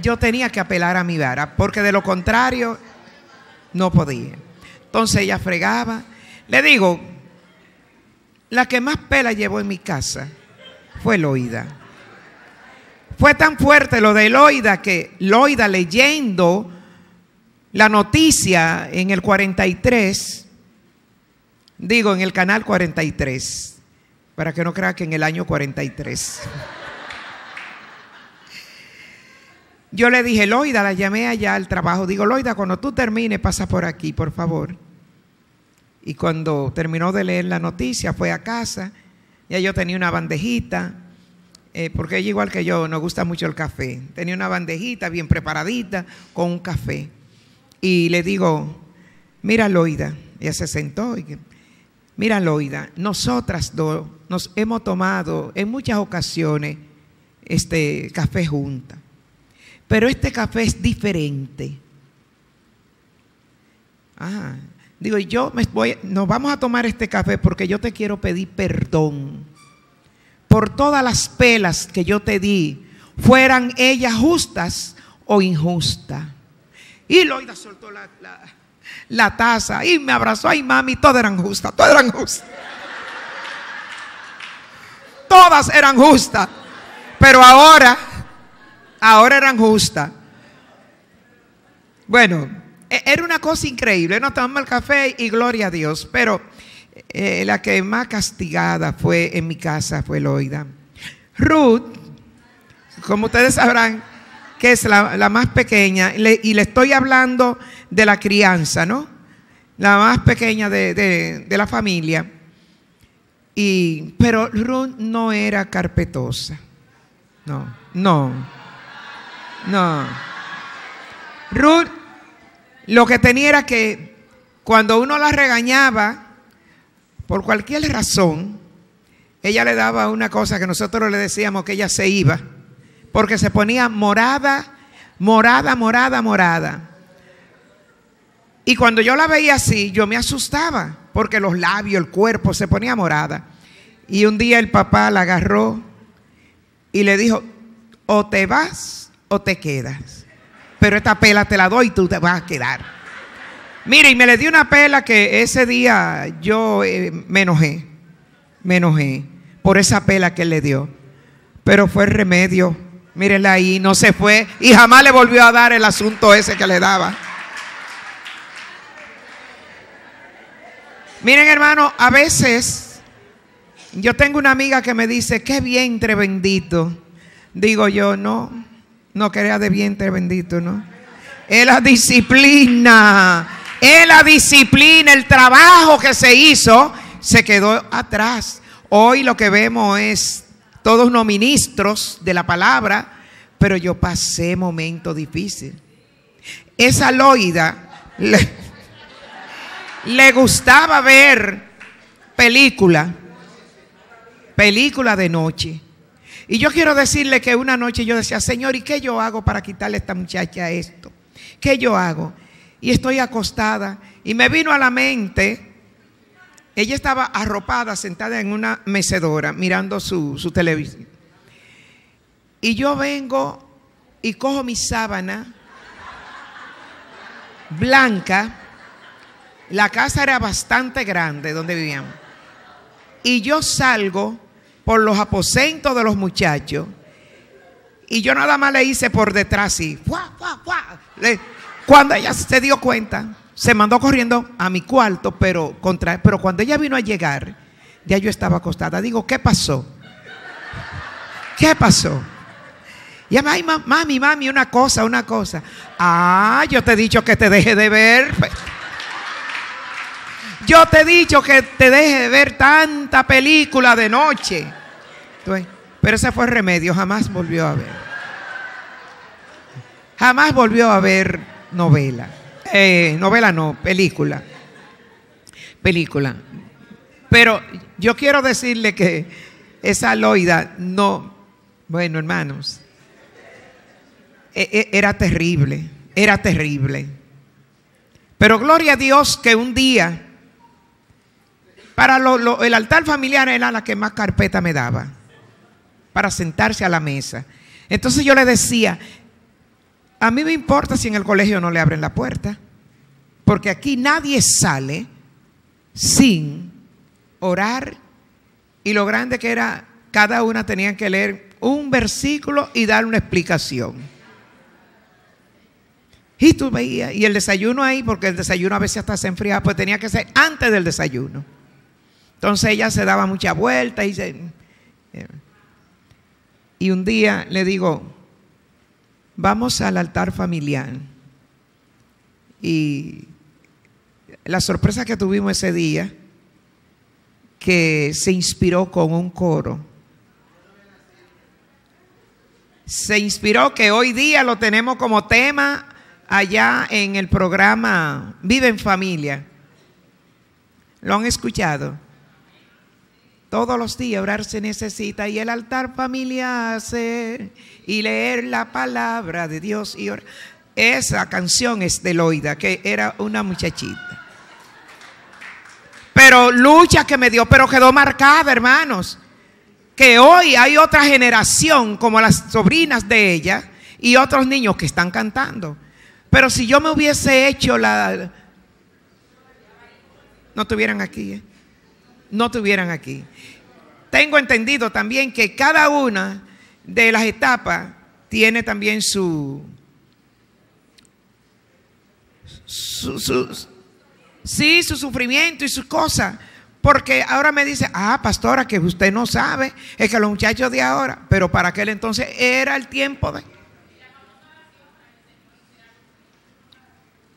Yo tenía que apelar a mi vara, porque de lo contrario no podía. Entonces ella fregaba. Le digo, la que más pela llevó en mi casa fue Loida. Fue tan fuerte lo de Loida que Loida leyendo la noticia en el 43, digo en el canal 43, para que no crea que en el año 43. Yo le dije, Loida, la llamé allá al trabajo. Digo, Loida, cuando tú termines, pasa por aquí, por favor. Y cuando terminó de leer la noticia, fue a casa. Ya yo tenía una bandejita eh, porque ella igual que yo nos gusta mucho el café. Tenía una bandejita bien preparadita con un café. Y le digo, mira Loida, ella se sentó y mira Loida, nosotras dos nos hemos tomado en muchas ocasiones este café junta. Pero este café es diferente. Ah, digo, yo me voy, nos vamos a tomar este café porque yo te quiero pedir perdón por todas las pelas que yo te di, fueran ellas justas o injustas. Y Loida soltó la, taza y me abrazó. Ay, mami, todas eran justas, todas eran justas. Todas eran justas. Pero ahora, ahora eran justas. Bueno, e, era una cosa increíble. Nos tomamos el café y gloria a Dios. Pero eh, la que más castigada fue en mi casa fue Loida. Ruth, como ustedes sabrán, que es la, más pequeña, y le estoy hablando de la crianza, ¿no? La más pequeña de, de la familia. Y, pero Ruth no era carpetosa. No, no, no. Ruth lo que tenía era que cuando uno la regañaba, por cualquier razón, ella le daba una cosa que nosotros le decíamos que ella se iba, porque se ponía morada, morada, morada, morada. Y cuando yo la veía así, yo me asustaba, porque los labios, el cuerpo se ponía morada. Y un día el papá la agarró y le dijo, o te vas o te quedas, pero esta pela te la doy y tú te vas a quedar. Mire, y me le di una pela que ese día yo eh, me enojé, me enojé por esa pela que él le dio. Pero fue el remedio. Mírenla ahí, no se fue y jamás le volvió a dar el asunto ese que le daba. Miren, hermano, a veces yo tengo una amiga que me dice, qué vientre bendito. Digo yo, no, no quería de vientre bendito, ¿no? Es la disciplina en la disciplina, el trabajo que se hizo, se quedó atrás. Hoy lo que vemos es todos los ministros de la palabra, pero yo pasé momento difícil Esa Loida le, gustaba ver película, película de noche. Y yo quiero decirle que una noche yo decía, Señor, ¿y qué yo hago para quitarle a esta muchacha esto? ¿Qué yo hago? y estoy acostada. Y me vino a la mente, ella estaba arropada, sentada en una mecedora, mirando su, televisión. Y yo vengo y cojo mi sábana blanca. La casa era bastante grande donde vivíamos. Y yo salgo por los aposentos de los muchachos. Y yo nada más le hice por detrás y ¡fua, fua, Le, cuando ella se dio cuenta, se mandó corriendo a mi cuarto, pero, contra, pero cuando ella vino a llegar, ya yo estaba acostada. Digo, ¿qué pasó? ¿Qué pasó? Y ella, ay, mami, mami, una cosa, una cosa. Ah, yo te he dicho que te deje de ver. Pues". Yo te he dicho que te deje de ver tanta película de noche. Pero ese fue el remedio, jamás volvió a ver. Jamás volvió a ver novela. Eh, novela no, película. Película. Pero yo quiero decirle que esa Loida no, bueno hermanos, e, e, era terrible, era terrible. Pero gloria a Dios que un día, para el altar familiar era la que más carpeta me daba, para sentarse a la mesa. Entonces yo le decía, a mí me importa si en el colegio no le abren la puerta, porque aquí nadie sale sin orar y lo grande que era, cada una tenía que leer un versículo y dar una explicación. Y tú veías, y el desayuno ahí, porque el desayuno a veces hasta se enfriaba, pues tenía que ser antes del desayuno. Entonces ella se daba muchas vueltas y eh, Y un día le digo, Vamos al altar familiar. Y la sorpresa que tuvimos ese día, que se inspiró con un coro. Se inspiró que hoy día lo tenemos como tema allá en el programa Vive en Familia. ¿Lo han escuchado? Todos los días orar se necesita y el altar familiar hacer y leer la palabra de Dios y orar. Esa canción es de Loida, que era una muchachita. Pero lucha que me dio, pero quedó marcada, hermanos. Que hoy hay otra generación, como las sobrinas de ella, y otros niños que están cantando. Pero si yo me hubiese hecho la... No estuvieran aquí. ¿eh? no estuvieran aquí. Tengo entendido también que cada una de las etapas tiene también su, sí, su sufrimiento y sus cosas. Porque ahora me dice, ah, pastora, que usted no sabe, es que los muchachos de ahora, pero para aquel entonces era el tiempo de...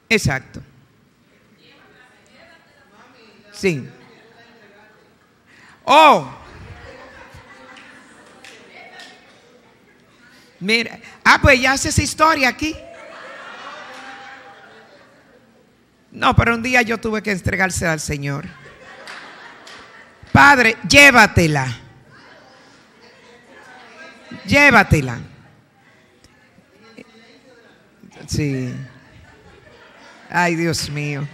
Exacto. Sí. Oh. Mira, ah, pues ya hace esa historia aquí. No, pero un día yo tuve que entregarse al Señor. Padre, llévatela. Llévatela. Sí. Ay, Dios mío.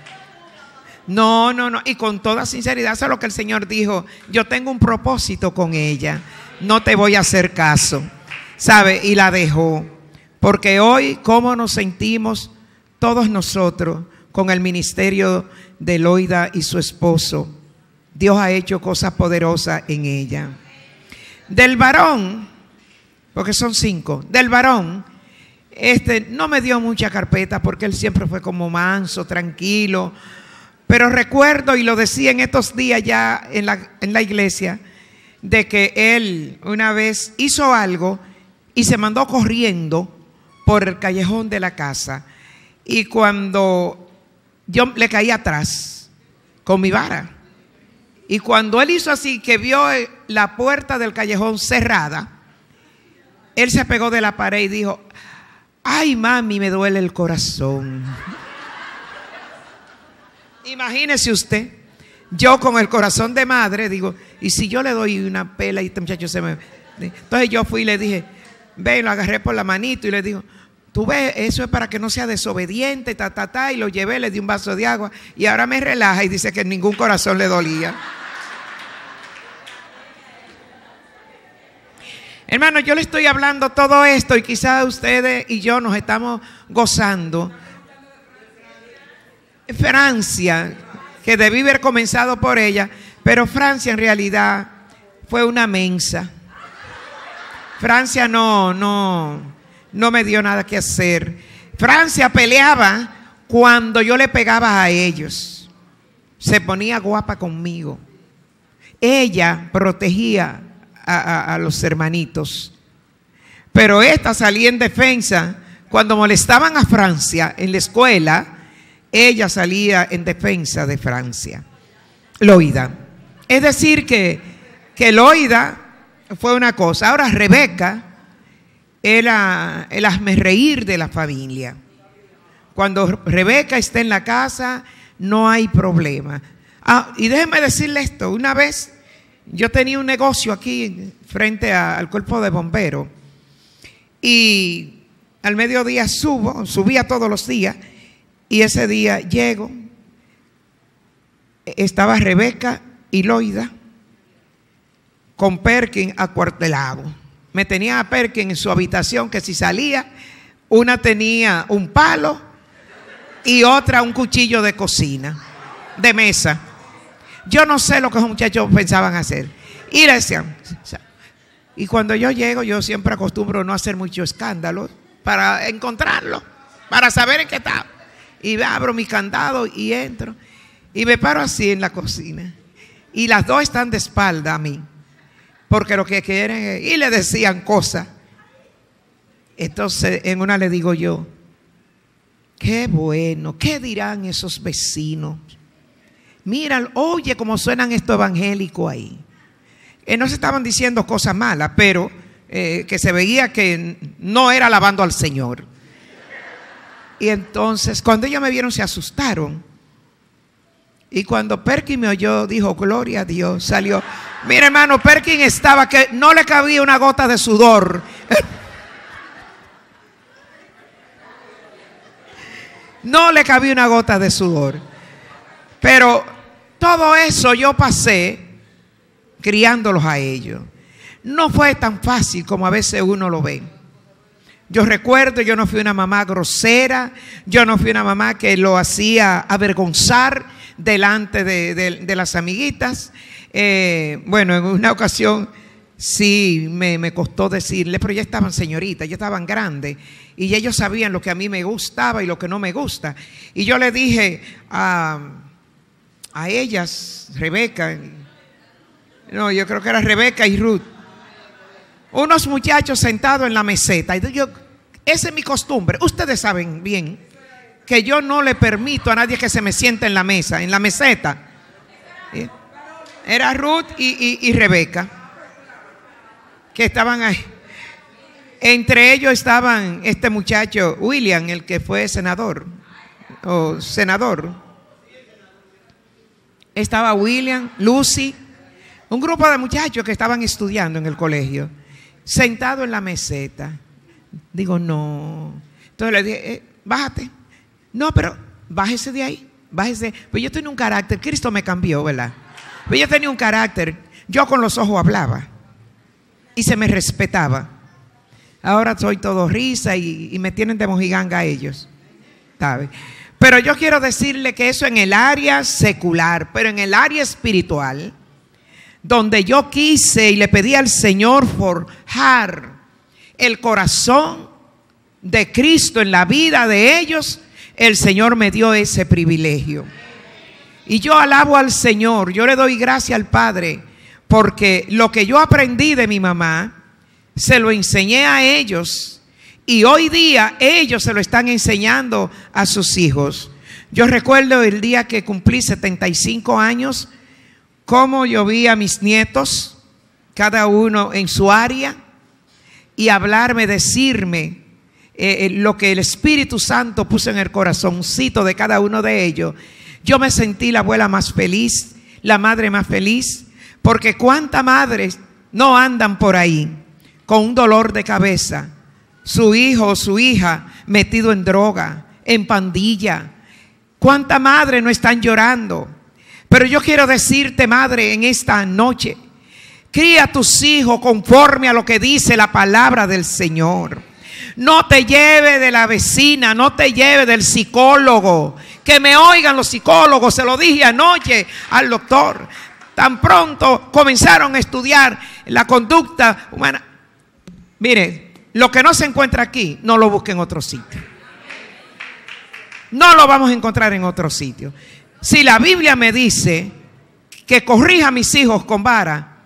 No, no, no. Y con toda sinceridad, eso es lo que el Señor dijo. Yo tengo un propósito con ella. No te voy a hacer caso. ¿Sabe? Y la dejó. Porque hoy, ¿cómo nos sentimos todos nosotros con el ministerio de Loida y su esposo? Dios ha hecho cosas poderosas en ella. Del varón, porque son cinco, del varón, este no me dio mucha carpeta porque él siempre fue como manso, tranquilo pero recuerdo, y lo decía en estos días ya en la, iglesia, de que él una vez hizo algo y se mandó corriendo por el callejón de la casa. Y cuando yo le caí atrás con mi vara, y cuando él hizo así, que vio eh, la puerta del callejón cerrada, él se pegó de la pared y dijo, ay mami, me duele el corazón. Imagínese usted, yo con el corazón de madre digo, y si yo le doy una pela y este muchacho se me... Entonces yo fui y le dije, ven, lo agarré por la manito y le digo, tú ves, eso es para que no sea desobediente, ta, ta, ta, y lo llevé, le di un vaso de agua, y ahora me relaja y dice que ningún corazón le dolía. Hermano, yo le estoy hablando todo esto y quizás ustedes y yo nos estamos gozando Francia, que debí haber comenzado por ella, pero Francia en realidad fue una mensa. Francia no, no, no me dio nada que hacer. Francia peleaba cuando yo le pegaba a ellos. Se ponía guapa conmigo. Ella protegía a, los hermanitos. Pero esta salía en defensa. Cuando molestaban a Francia en la escuela, ella salía en defensa de Francia. Loida. Es decir, que, que Loida fue una cosa. Ahora Rebeca era el reír de la familia. Cuando Rebeca está en la casa, no hay problema. Ah, y déjenme decirle esto, una vez yo tenía un negocio aquí frente al cuerpo de bomberos y al mediodía subo, subía todos los días y ese día llego, e-, estaba Rebeca y Loida con Perkin acuartelado. Me tenía a Perkin en su habitación que si salía, una tenía un palo y otra un cuchillo de cocina, de mesa. Yo no sé lo que los muchachos pensaban hacer. Y le decían, y cuando yo llego, yo siempre acostumbro no hacer mucho escándalo para encontrarlo, para saber en qué estaba y abro mi candado y entro. Y me paro así en la cocina. Y las dos están de espalda a mí. Porque lo que quieren es, y le decían cosas. Entonces en una le digo yo, qué bueno, ¿qué dirán esos vecinos? Mira, oye cómo suenan estos evangélicos ahí. Eh, no se estaban diciendo cosas malas, pero eh, que se veía que no era alabando al Señor. Y entonces, cuando ellos me vieron, se asustaron. Y cuando Perkin me oyó, dijo, gloria a Dios, salió. Mira, hermano, Perkin estaba que no le cabía una gota de sudor. no le cabía una gota de sudor. Pero todo eso yo pasé criándolos a ellos. No fue tan fácil como a veces uno lo ve. Yo recuerdo, yo no fui una mamá grosera, yo no fui una mamá que lo hacía avergonzar delante de, las amiguitas. Eh, bueno, en una ocasión sí me, me costó decirle pero ya estaban señoritas, ya estaban grandes, y ellos sabían lo que a mí me gustaba y lo que no me gusta. Y yo le dije a, a ellas, Rebeca, no, yo creo que era Rebeca y Ruth, unos muchachos sentados en la meseta. Y yo, esa es mi costumbre. Ustedes saben bien que yo no le permito a nadie que se me siente en la mesa, en la meseta. Eh, era Ruth y Rebeca que estaban ahí. Entre ellos estaban este muchacho William, el que fue senador o senador. Estaba William, Lucy, un grupo de muchachos que estaban estudiando en el colegio sentado en la meseta. Digo, no. Entonces le dije, eh, bájate. No, pero bájese de ahí, bájese. pero pues yo tenía un carácter, Cristo me cambió, ¿verdad? pero pues yo tenía un carácter, yo con los ojos hablaba y se me respetaba. Ahora soy todo risa y, me tienen de mojiganga ellos, Pero yo quiero decirle que eso en el área secular, pero en el área espiritual, donde yo quise y le pedí al Señor forjar el corazón de Cristo en la vida de ellos, el Señor me dio ese privilegio. Y yo alabo al Señor, yo le doy gracias al Padre, porque lo que yo aprendí de mi mamá, se lo enseñé a ellos. Y hoy día ellos se lo están enseñando a sus hijos. Yo recuerdo el día que cumplí 75 años cómo yo vi a mis nietos, cada uno en su área, y hablarme, decirme eh, eh, lo que el Espíritu Santo puso en el corazoncito de cada uno de ellos, yo me sentí la abuela más feliz, la madre más feliz, porque cuántas madres no andan por ahí con un dolor de cabeza, su hijo o su hija metido en droga, en pandilla. cuánta madres no están llorando? Pero yo quiero decirte, madre, en esta noche, cría a tus hijos conforme a lo que dice la palabra del Señor. No te lleve de la vecina, no te lleve del psicólogo. Que me oigan los psicólogos, se lo dije anoche al doctor. Tan pronto comenzaron a estudiar la conducta humana. Mire, lo que no se encuentra aquí, no lo busque en otro sitio. No lo vamos a encontrar en otro sitio. Si la Biblia me dice que corrija a mis hijos con vara,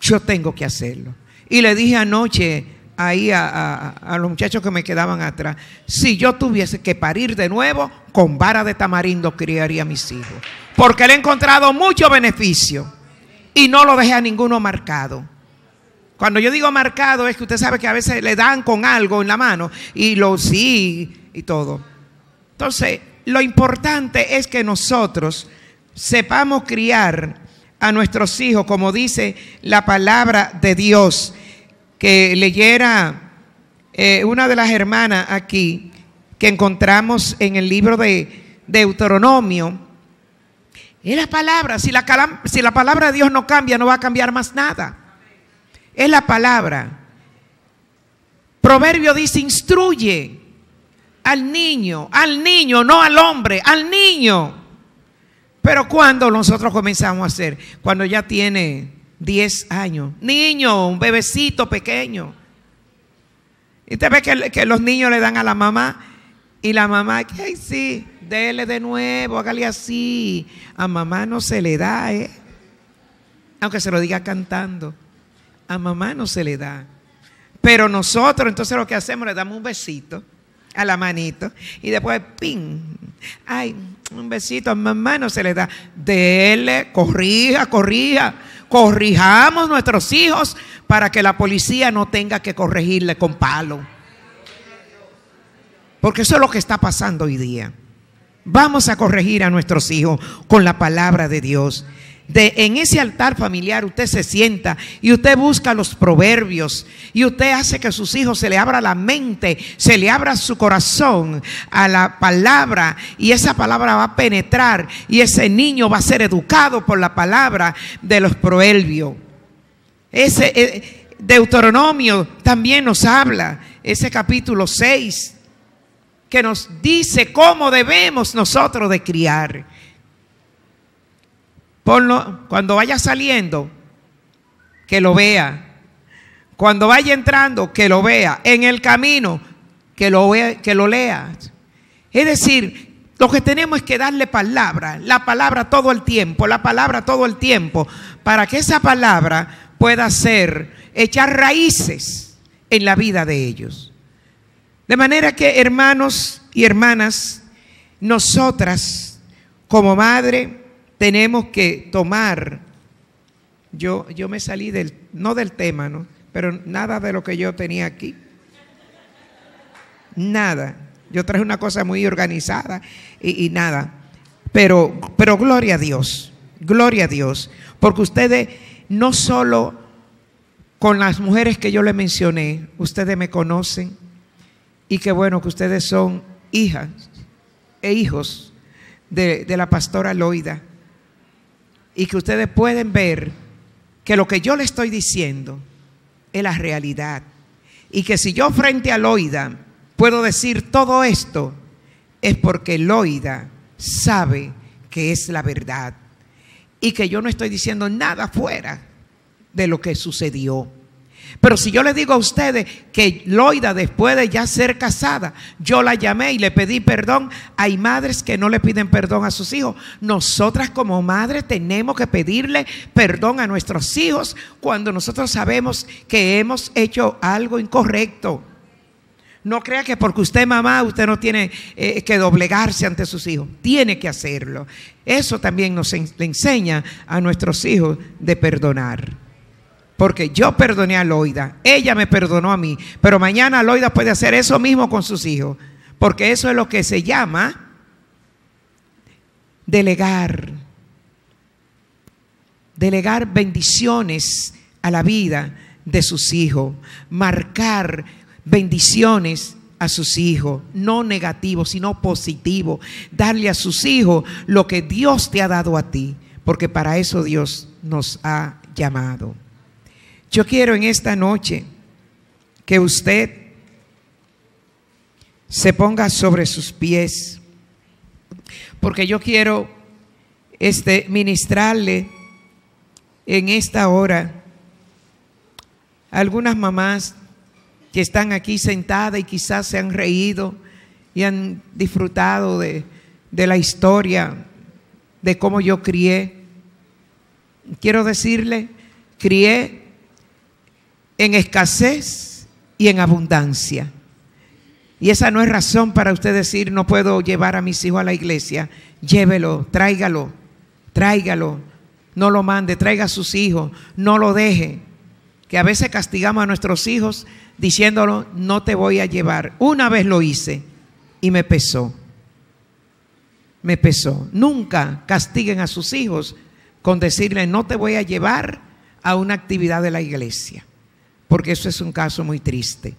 yo tengo que hacerlo. Y le dije anoche ahí a, a, los muchachos que me quedaban atrás, si yo tuviese que parir de nuevo, con vara de tamarindo criaría a mis hijos. Porque le he encontrado mucho beneficio y no lo dejé a ninguno marcado. Cuando yo digo marcado es que usted sabe que a veces le dan con algo en la mano y lo sí y todo. Entonces, lo importante es que nosotros sepamos criar a nuestros hijos, como dice la palabra de Dios, que leyera eh, una de las hermanas aquí, que encontramos en el libro de Deuteronomio. Es la palabra, si la, si la palabra de Dios no cambia, no va a cambiar más nada. Es la palabra. Proverbio dice, instruye al niño, al niño, no al hombre, al niño. Pero cuando nosotros comenzamos a hacer, cuando ya tiene 10 años, niño, un bebecito pequeño. Y usted ve que, los niños le dan a la mamá y la mamá, ay sí, dele de nuevo, hágale así. A mamá no se le da, ¿eh? Aunque se lo diga cantando, a mamá no se le da. Pero nosotros entonces lo que hacemos, le damos un besito a la manito. Y después, ¡pin! Ay, un besito a mamá no se le da. Dele, corrija, corrija. Corrijamos nuestros hijos para que la policía no tenga que corregirle con palo. Porque eso es lo que está pasando hoy día. Vamos a corregir a nuestros hijos con la palabra de Dios en ese altar familiar usted se sienta y usted busca los proverbios y usted hace que sus hijos se le abra la mente, se le abra su corazón a la palabra y esa palabra va a penetrar y ese niño va a ser educado por la palabra de los proverbios. Ese eh, Deuteronomio también nos habla, ese capítulo 6 que nos dice cómo debemos nosotros de criar cuando vaya saliendo, que lo vea. Cuando vaya entrando, que lo vea. En el camino, que lo, vea, que lo lea Es decir, lo que tenemos es que darle palabra, la palabra todo el tiempo, la palabra todo el tiempo, para que esa palabra pueda ser, echar raíces en la vida de ellos. De manera que, hermanos y hermanas, nosotras como madre, tenemos que tomar. Yo, yo me salí del, no del tema, ¿no? Pero nada de lo que yo tenía aquí. Nada. Yo traje una cosa muy organizada y, nada. Pero, pero gloria a Dios, gloria a Dios. Porque ustedes no solo con las mujeres que yo le mencioné, ustedes me conocen y que bueno que ustedes son hijas e hijos de, de la pastora Loida y que ustedes pueden ver que lo que yo le estoy diciendo es la realidad. Y que si yo frente a Loida puedo decir todo esto, es porque Loida sabe que es la verdad. Y que yo no estoy diciendo nada fuera de lo que sucedió. Pero si yo le digo a ustedes que Loida, después de ya ser casada, yo la llamé y le pedí perdón, hay madres que no le piden perdón a sus hijos. Nosotras como madres tenemos que pedirle perdón a nuestros hijos cuando nosotros sabemos que hemos hecho algo incorrecto. No crea que porque usted mamá, usted no tiene eh, que doblegarse ante sus hijos. Tiene que hacerlo. Eso también nos enseña a nuestros hijos de perdonar. Porque yo perdoné a Loida, ella me perdonó a mí, pero mañana Loida puede hacer eso mismo con sus hijos, porque eso es lo que se llama delegar. Delegar bendiciones a la vida de sus hijos, marcar bendiciones a sus hijos, no negativo, sino positivo, darle a sus hijos lo que Dios te ha dado a ti, porque para eso Dios nos ha llamado. Yo quiero en esta noche que usted se ponga sobre sus pies, porque yo quiero este, ministrarle en esta hora a algunas mamás que están aquí sentadas y quizás se han reído y han disfrutado de, de la historia, de cómo yo crié. Quiero decirle, crié en escasez y en abundancia. Y esa no es razón para usted decir, no puedo llevar a mis hijos a la iglesia. Llévelo, tráigalo, tráigalo. No lo mande, traiga a sus hijos, no lo deje. Que a veces castigamos a nuestros hijos diciéndolo, no te voy a llevar. Una vez lo hice y me pesó. Me pesó. Nunca castiguen a sus hijos con decirle, no te voy a llevar a una actividad de la iglesia porque eso es un caso muy triste.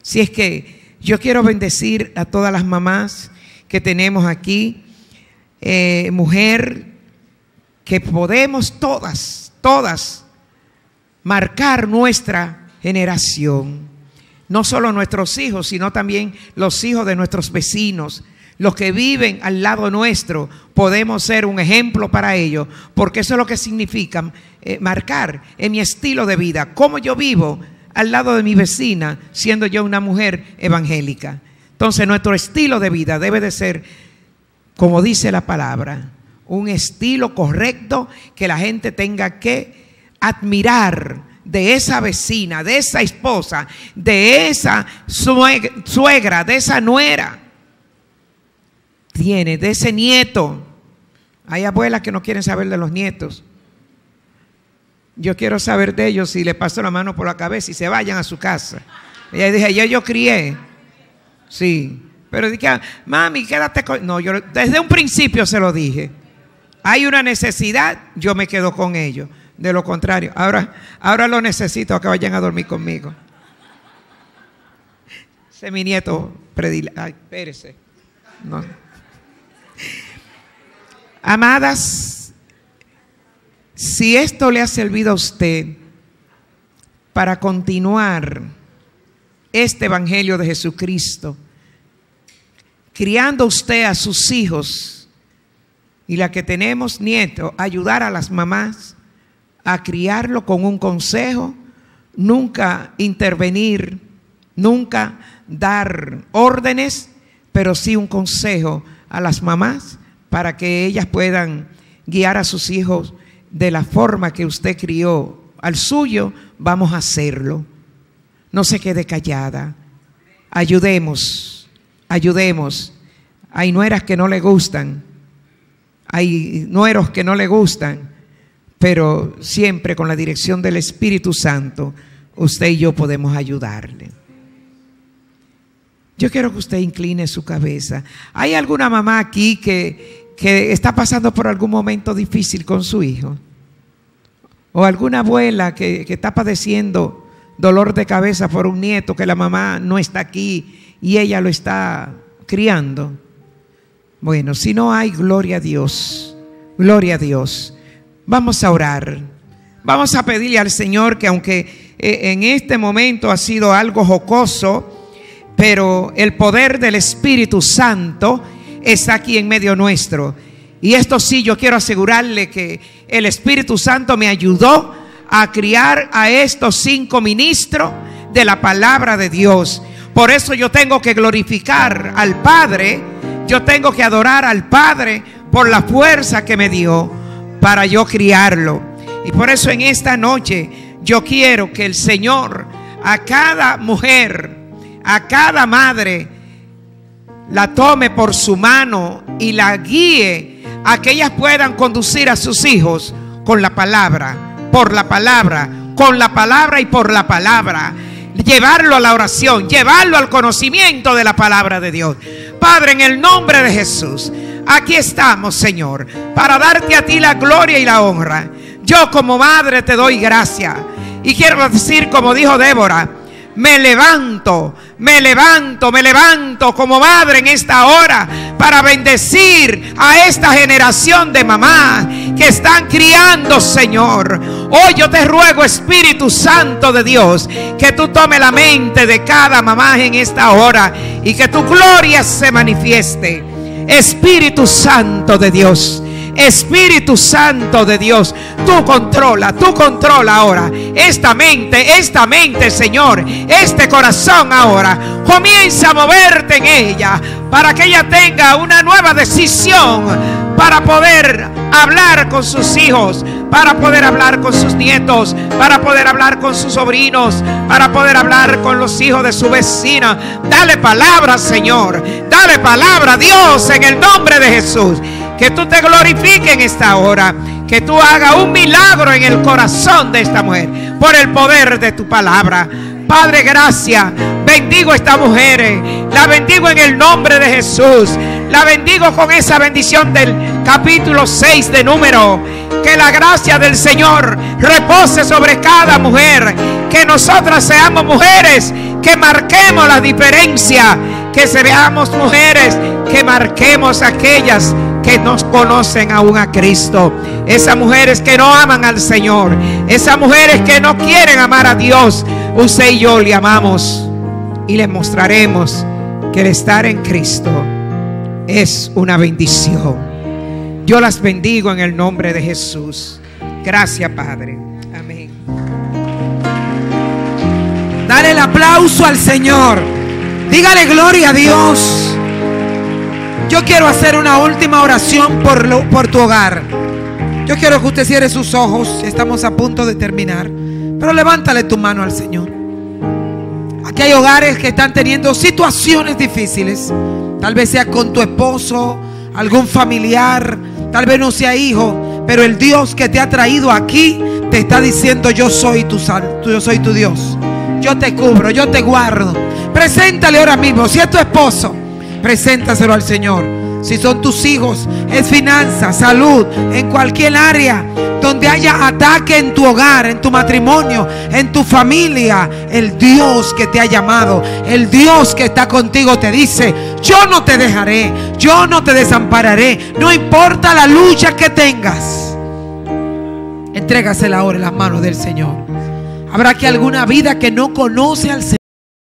Si es que yo quiero bendecir a todas las mamás que tenemos aquí, eh, mujer, que podemos todas, todas, marcar nuestra generación. No solo nuestros hijos, sino también los hijos de nuestros vecinos, los que viven al lado nuestro, podemos ser un ejemplo para ellos, porque eso es lo que significa eh, marcar en mi estilo de vida, cómo yo vivo al lado de mi vecina, siendo yo una mujer evangélica. Entonces nuestro estilo de vida debe de ser, como dice la palabra, un estilo correcto que la gente tenga que admirar de esa vecina, de esa esposa, de esa suegra, de esa nuera tiene, de ese nieto. Hay abuelas que no quieren saber de los nietos. Yo quiero saber de ellos si le paso la mano por la cabeza y se vayan a su casa. Ella dije, yo, yo crié. Sí. Pero dije, mami, quédate con... No, yo desde un principio se lo dije. Hay una necesidad, yo me quedo con ellos. De lo contrario, ahora, ahora lo necesito que vayan a dormir conmigo. Ese es mi nieto predilecto. Ay, espérese. No. Amadas, si esto le ha servido a usted para continuar este Evangelio de Jesucristo, criando usted a sus hijos y la que tenemos nieto, ayudar a las mamás a criarlo con un consejo, nunca intervenir, nunca dar órdenes, pero sí un consejo a las mamás para que ellas puedan guiar a sus hijos de la forma que usted crió al suyo, vamos a hacerlo. No se quede callada. Ayudemos, ayudemos. Hay nueras que no le gustan, hay nueros que no le gustan, pero siempre con la dirección del Espíritu Santo, usted y yo podemos ayudarle. Yo quiero que usted incline su cabeza. ¿Hay alguna mamá aquí que, que está pasando por algún momento difícil con su hijo? ¿O alguna abuela que, que está padeciendo dolor de cabeza por un nieto que la mamá no está aquí y ella lo está criando? Bueno, si no hay, gloria a Dios. Gloria a Dios. Vamos a orar. Vamos a pedirle al Señor que aunque eh, en este momento ha sido algo jocoso, pero el poder del Espíritu Santo está aquí en medio nuestro. Y esto sí, yo quiero asegurarle que el Espíritu Santo me ayudó a criar a estos cinco ministros de la palabra de Dios. Por eso yo tengo que glorificar al Padre, yo tengo que adorar al Padre por la fuerza que me dio para yo criarlo. Y por eso en esta noche yo quiero que el Señor a cada mujer, a cada madre la tome por su mano y la guíe a que ellas puedan conducir a sus hijos con la palabra, por la palabra, con la palabra y por la palabra. Llevarlo a la oración, llevarlo al conocimiento de la palabra de Dios. Padre, en el nombre de Jesús, aquí estamos, Señor, para darte a ti la gloria y la honra. Yo como madre te doy gracia. Y quiero decir, como dijo Débora, me levanto me levanto, me levanto como madre en esta hora para bendecir a esta generación de mamás que están criando, Señor. Hoy yo te ruego, Espíritu Santo de Dios, que tú tome la mente de cada mamá en esta hora y que tu gloria se manifieste. Espíritu Santo de Dios. Espíritu Santo de Dios, tú controla, tú controla ahora esta mente, esta mente, Señor, este corazón ahora. Comienza a moverte en ella para que ella tenga una nueva decisión para poder hablar con sus hijos, para poder hablar con sus nietos, para poder hablar con sus sobrinos, para poder hablar con los hijos de su vecina. Dale palabra, Señor. Dale palabra, Dios, en el nombre de Jesús. Que tú te glorifiques en esta hora. Que tú hagas un milagro en el corazón de esta mujer. Por el poder de tu palabra. Padre, Gracia Bendigo a mujer, mujer. La bendigo en el nombre de Jesús. La bendigo con esa bendición del capítulo 6 de número. Que la gracia del Señor repose sobre cada mujer. Que nosotras seamos mujeres que marquemos la diferencia. Que seamos mujeres que marquemos aquellas que no conocen aún a Cristo, esas mujeres que no aman al Señor, esas mujeres que no quieren amar a Dios, usted y yo le amamos y les mostraremos que el estar en Cristo es una bendición. Yo las bendigo en el nombre de Jesús. Gracias, Padre. Amén. Dale el aplauso al Señor. Dígale gloria a Dios. Yo quiero hacer una última oración por, por tu hogar. Yo quiero que usted cierre sus ojos. Estamos a punto de terminar. Pero levántale tu mano al Señor. Aquí hay hogares que están teniendo situaciones difíciles. Tal vez sea con tu esposo, algún familiar, tal vez no sea hijo. Pero el Dios que te ha traído aquí te está diciendo yo soy tu santo, yo soy tu Dios. Yo te cubro, yo te guardo. Preséntale ahora mismo, si es tu esposo, preséntaselo al Señor si son tus hijos, es finanzas, salud, en cualquier área donde haya ataque en tu hogar, en tu matrimonio, en tu familia, el Dios que te ha llamado, el Dios que está contigo te dice, yo no te dejaré, yo no te desampararé, no importa la lucha que tengas. Entrégasela ahora en las manos del Señor. Habrá que alguna vida que no conoce al Señor.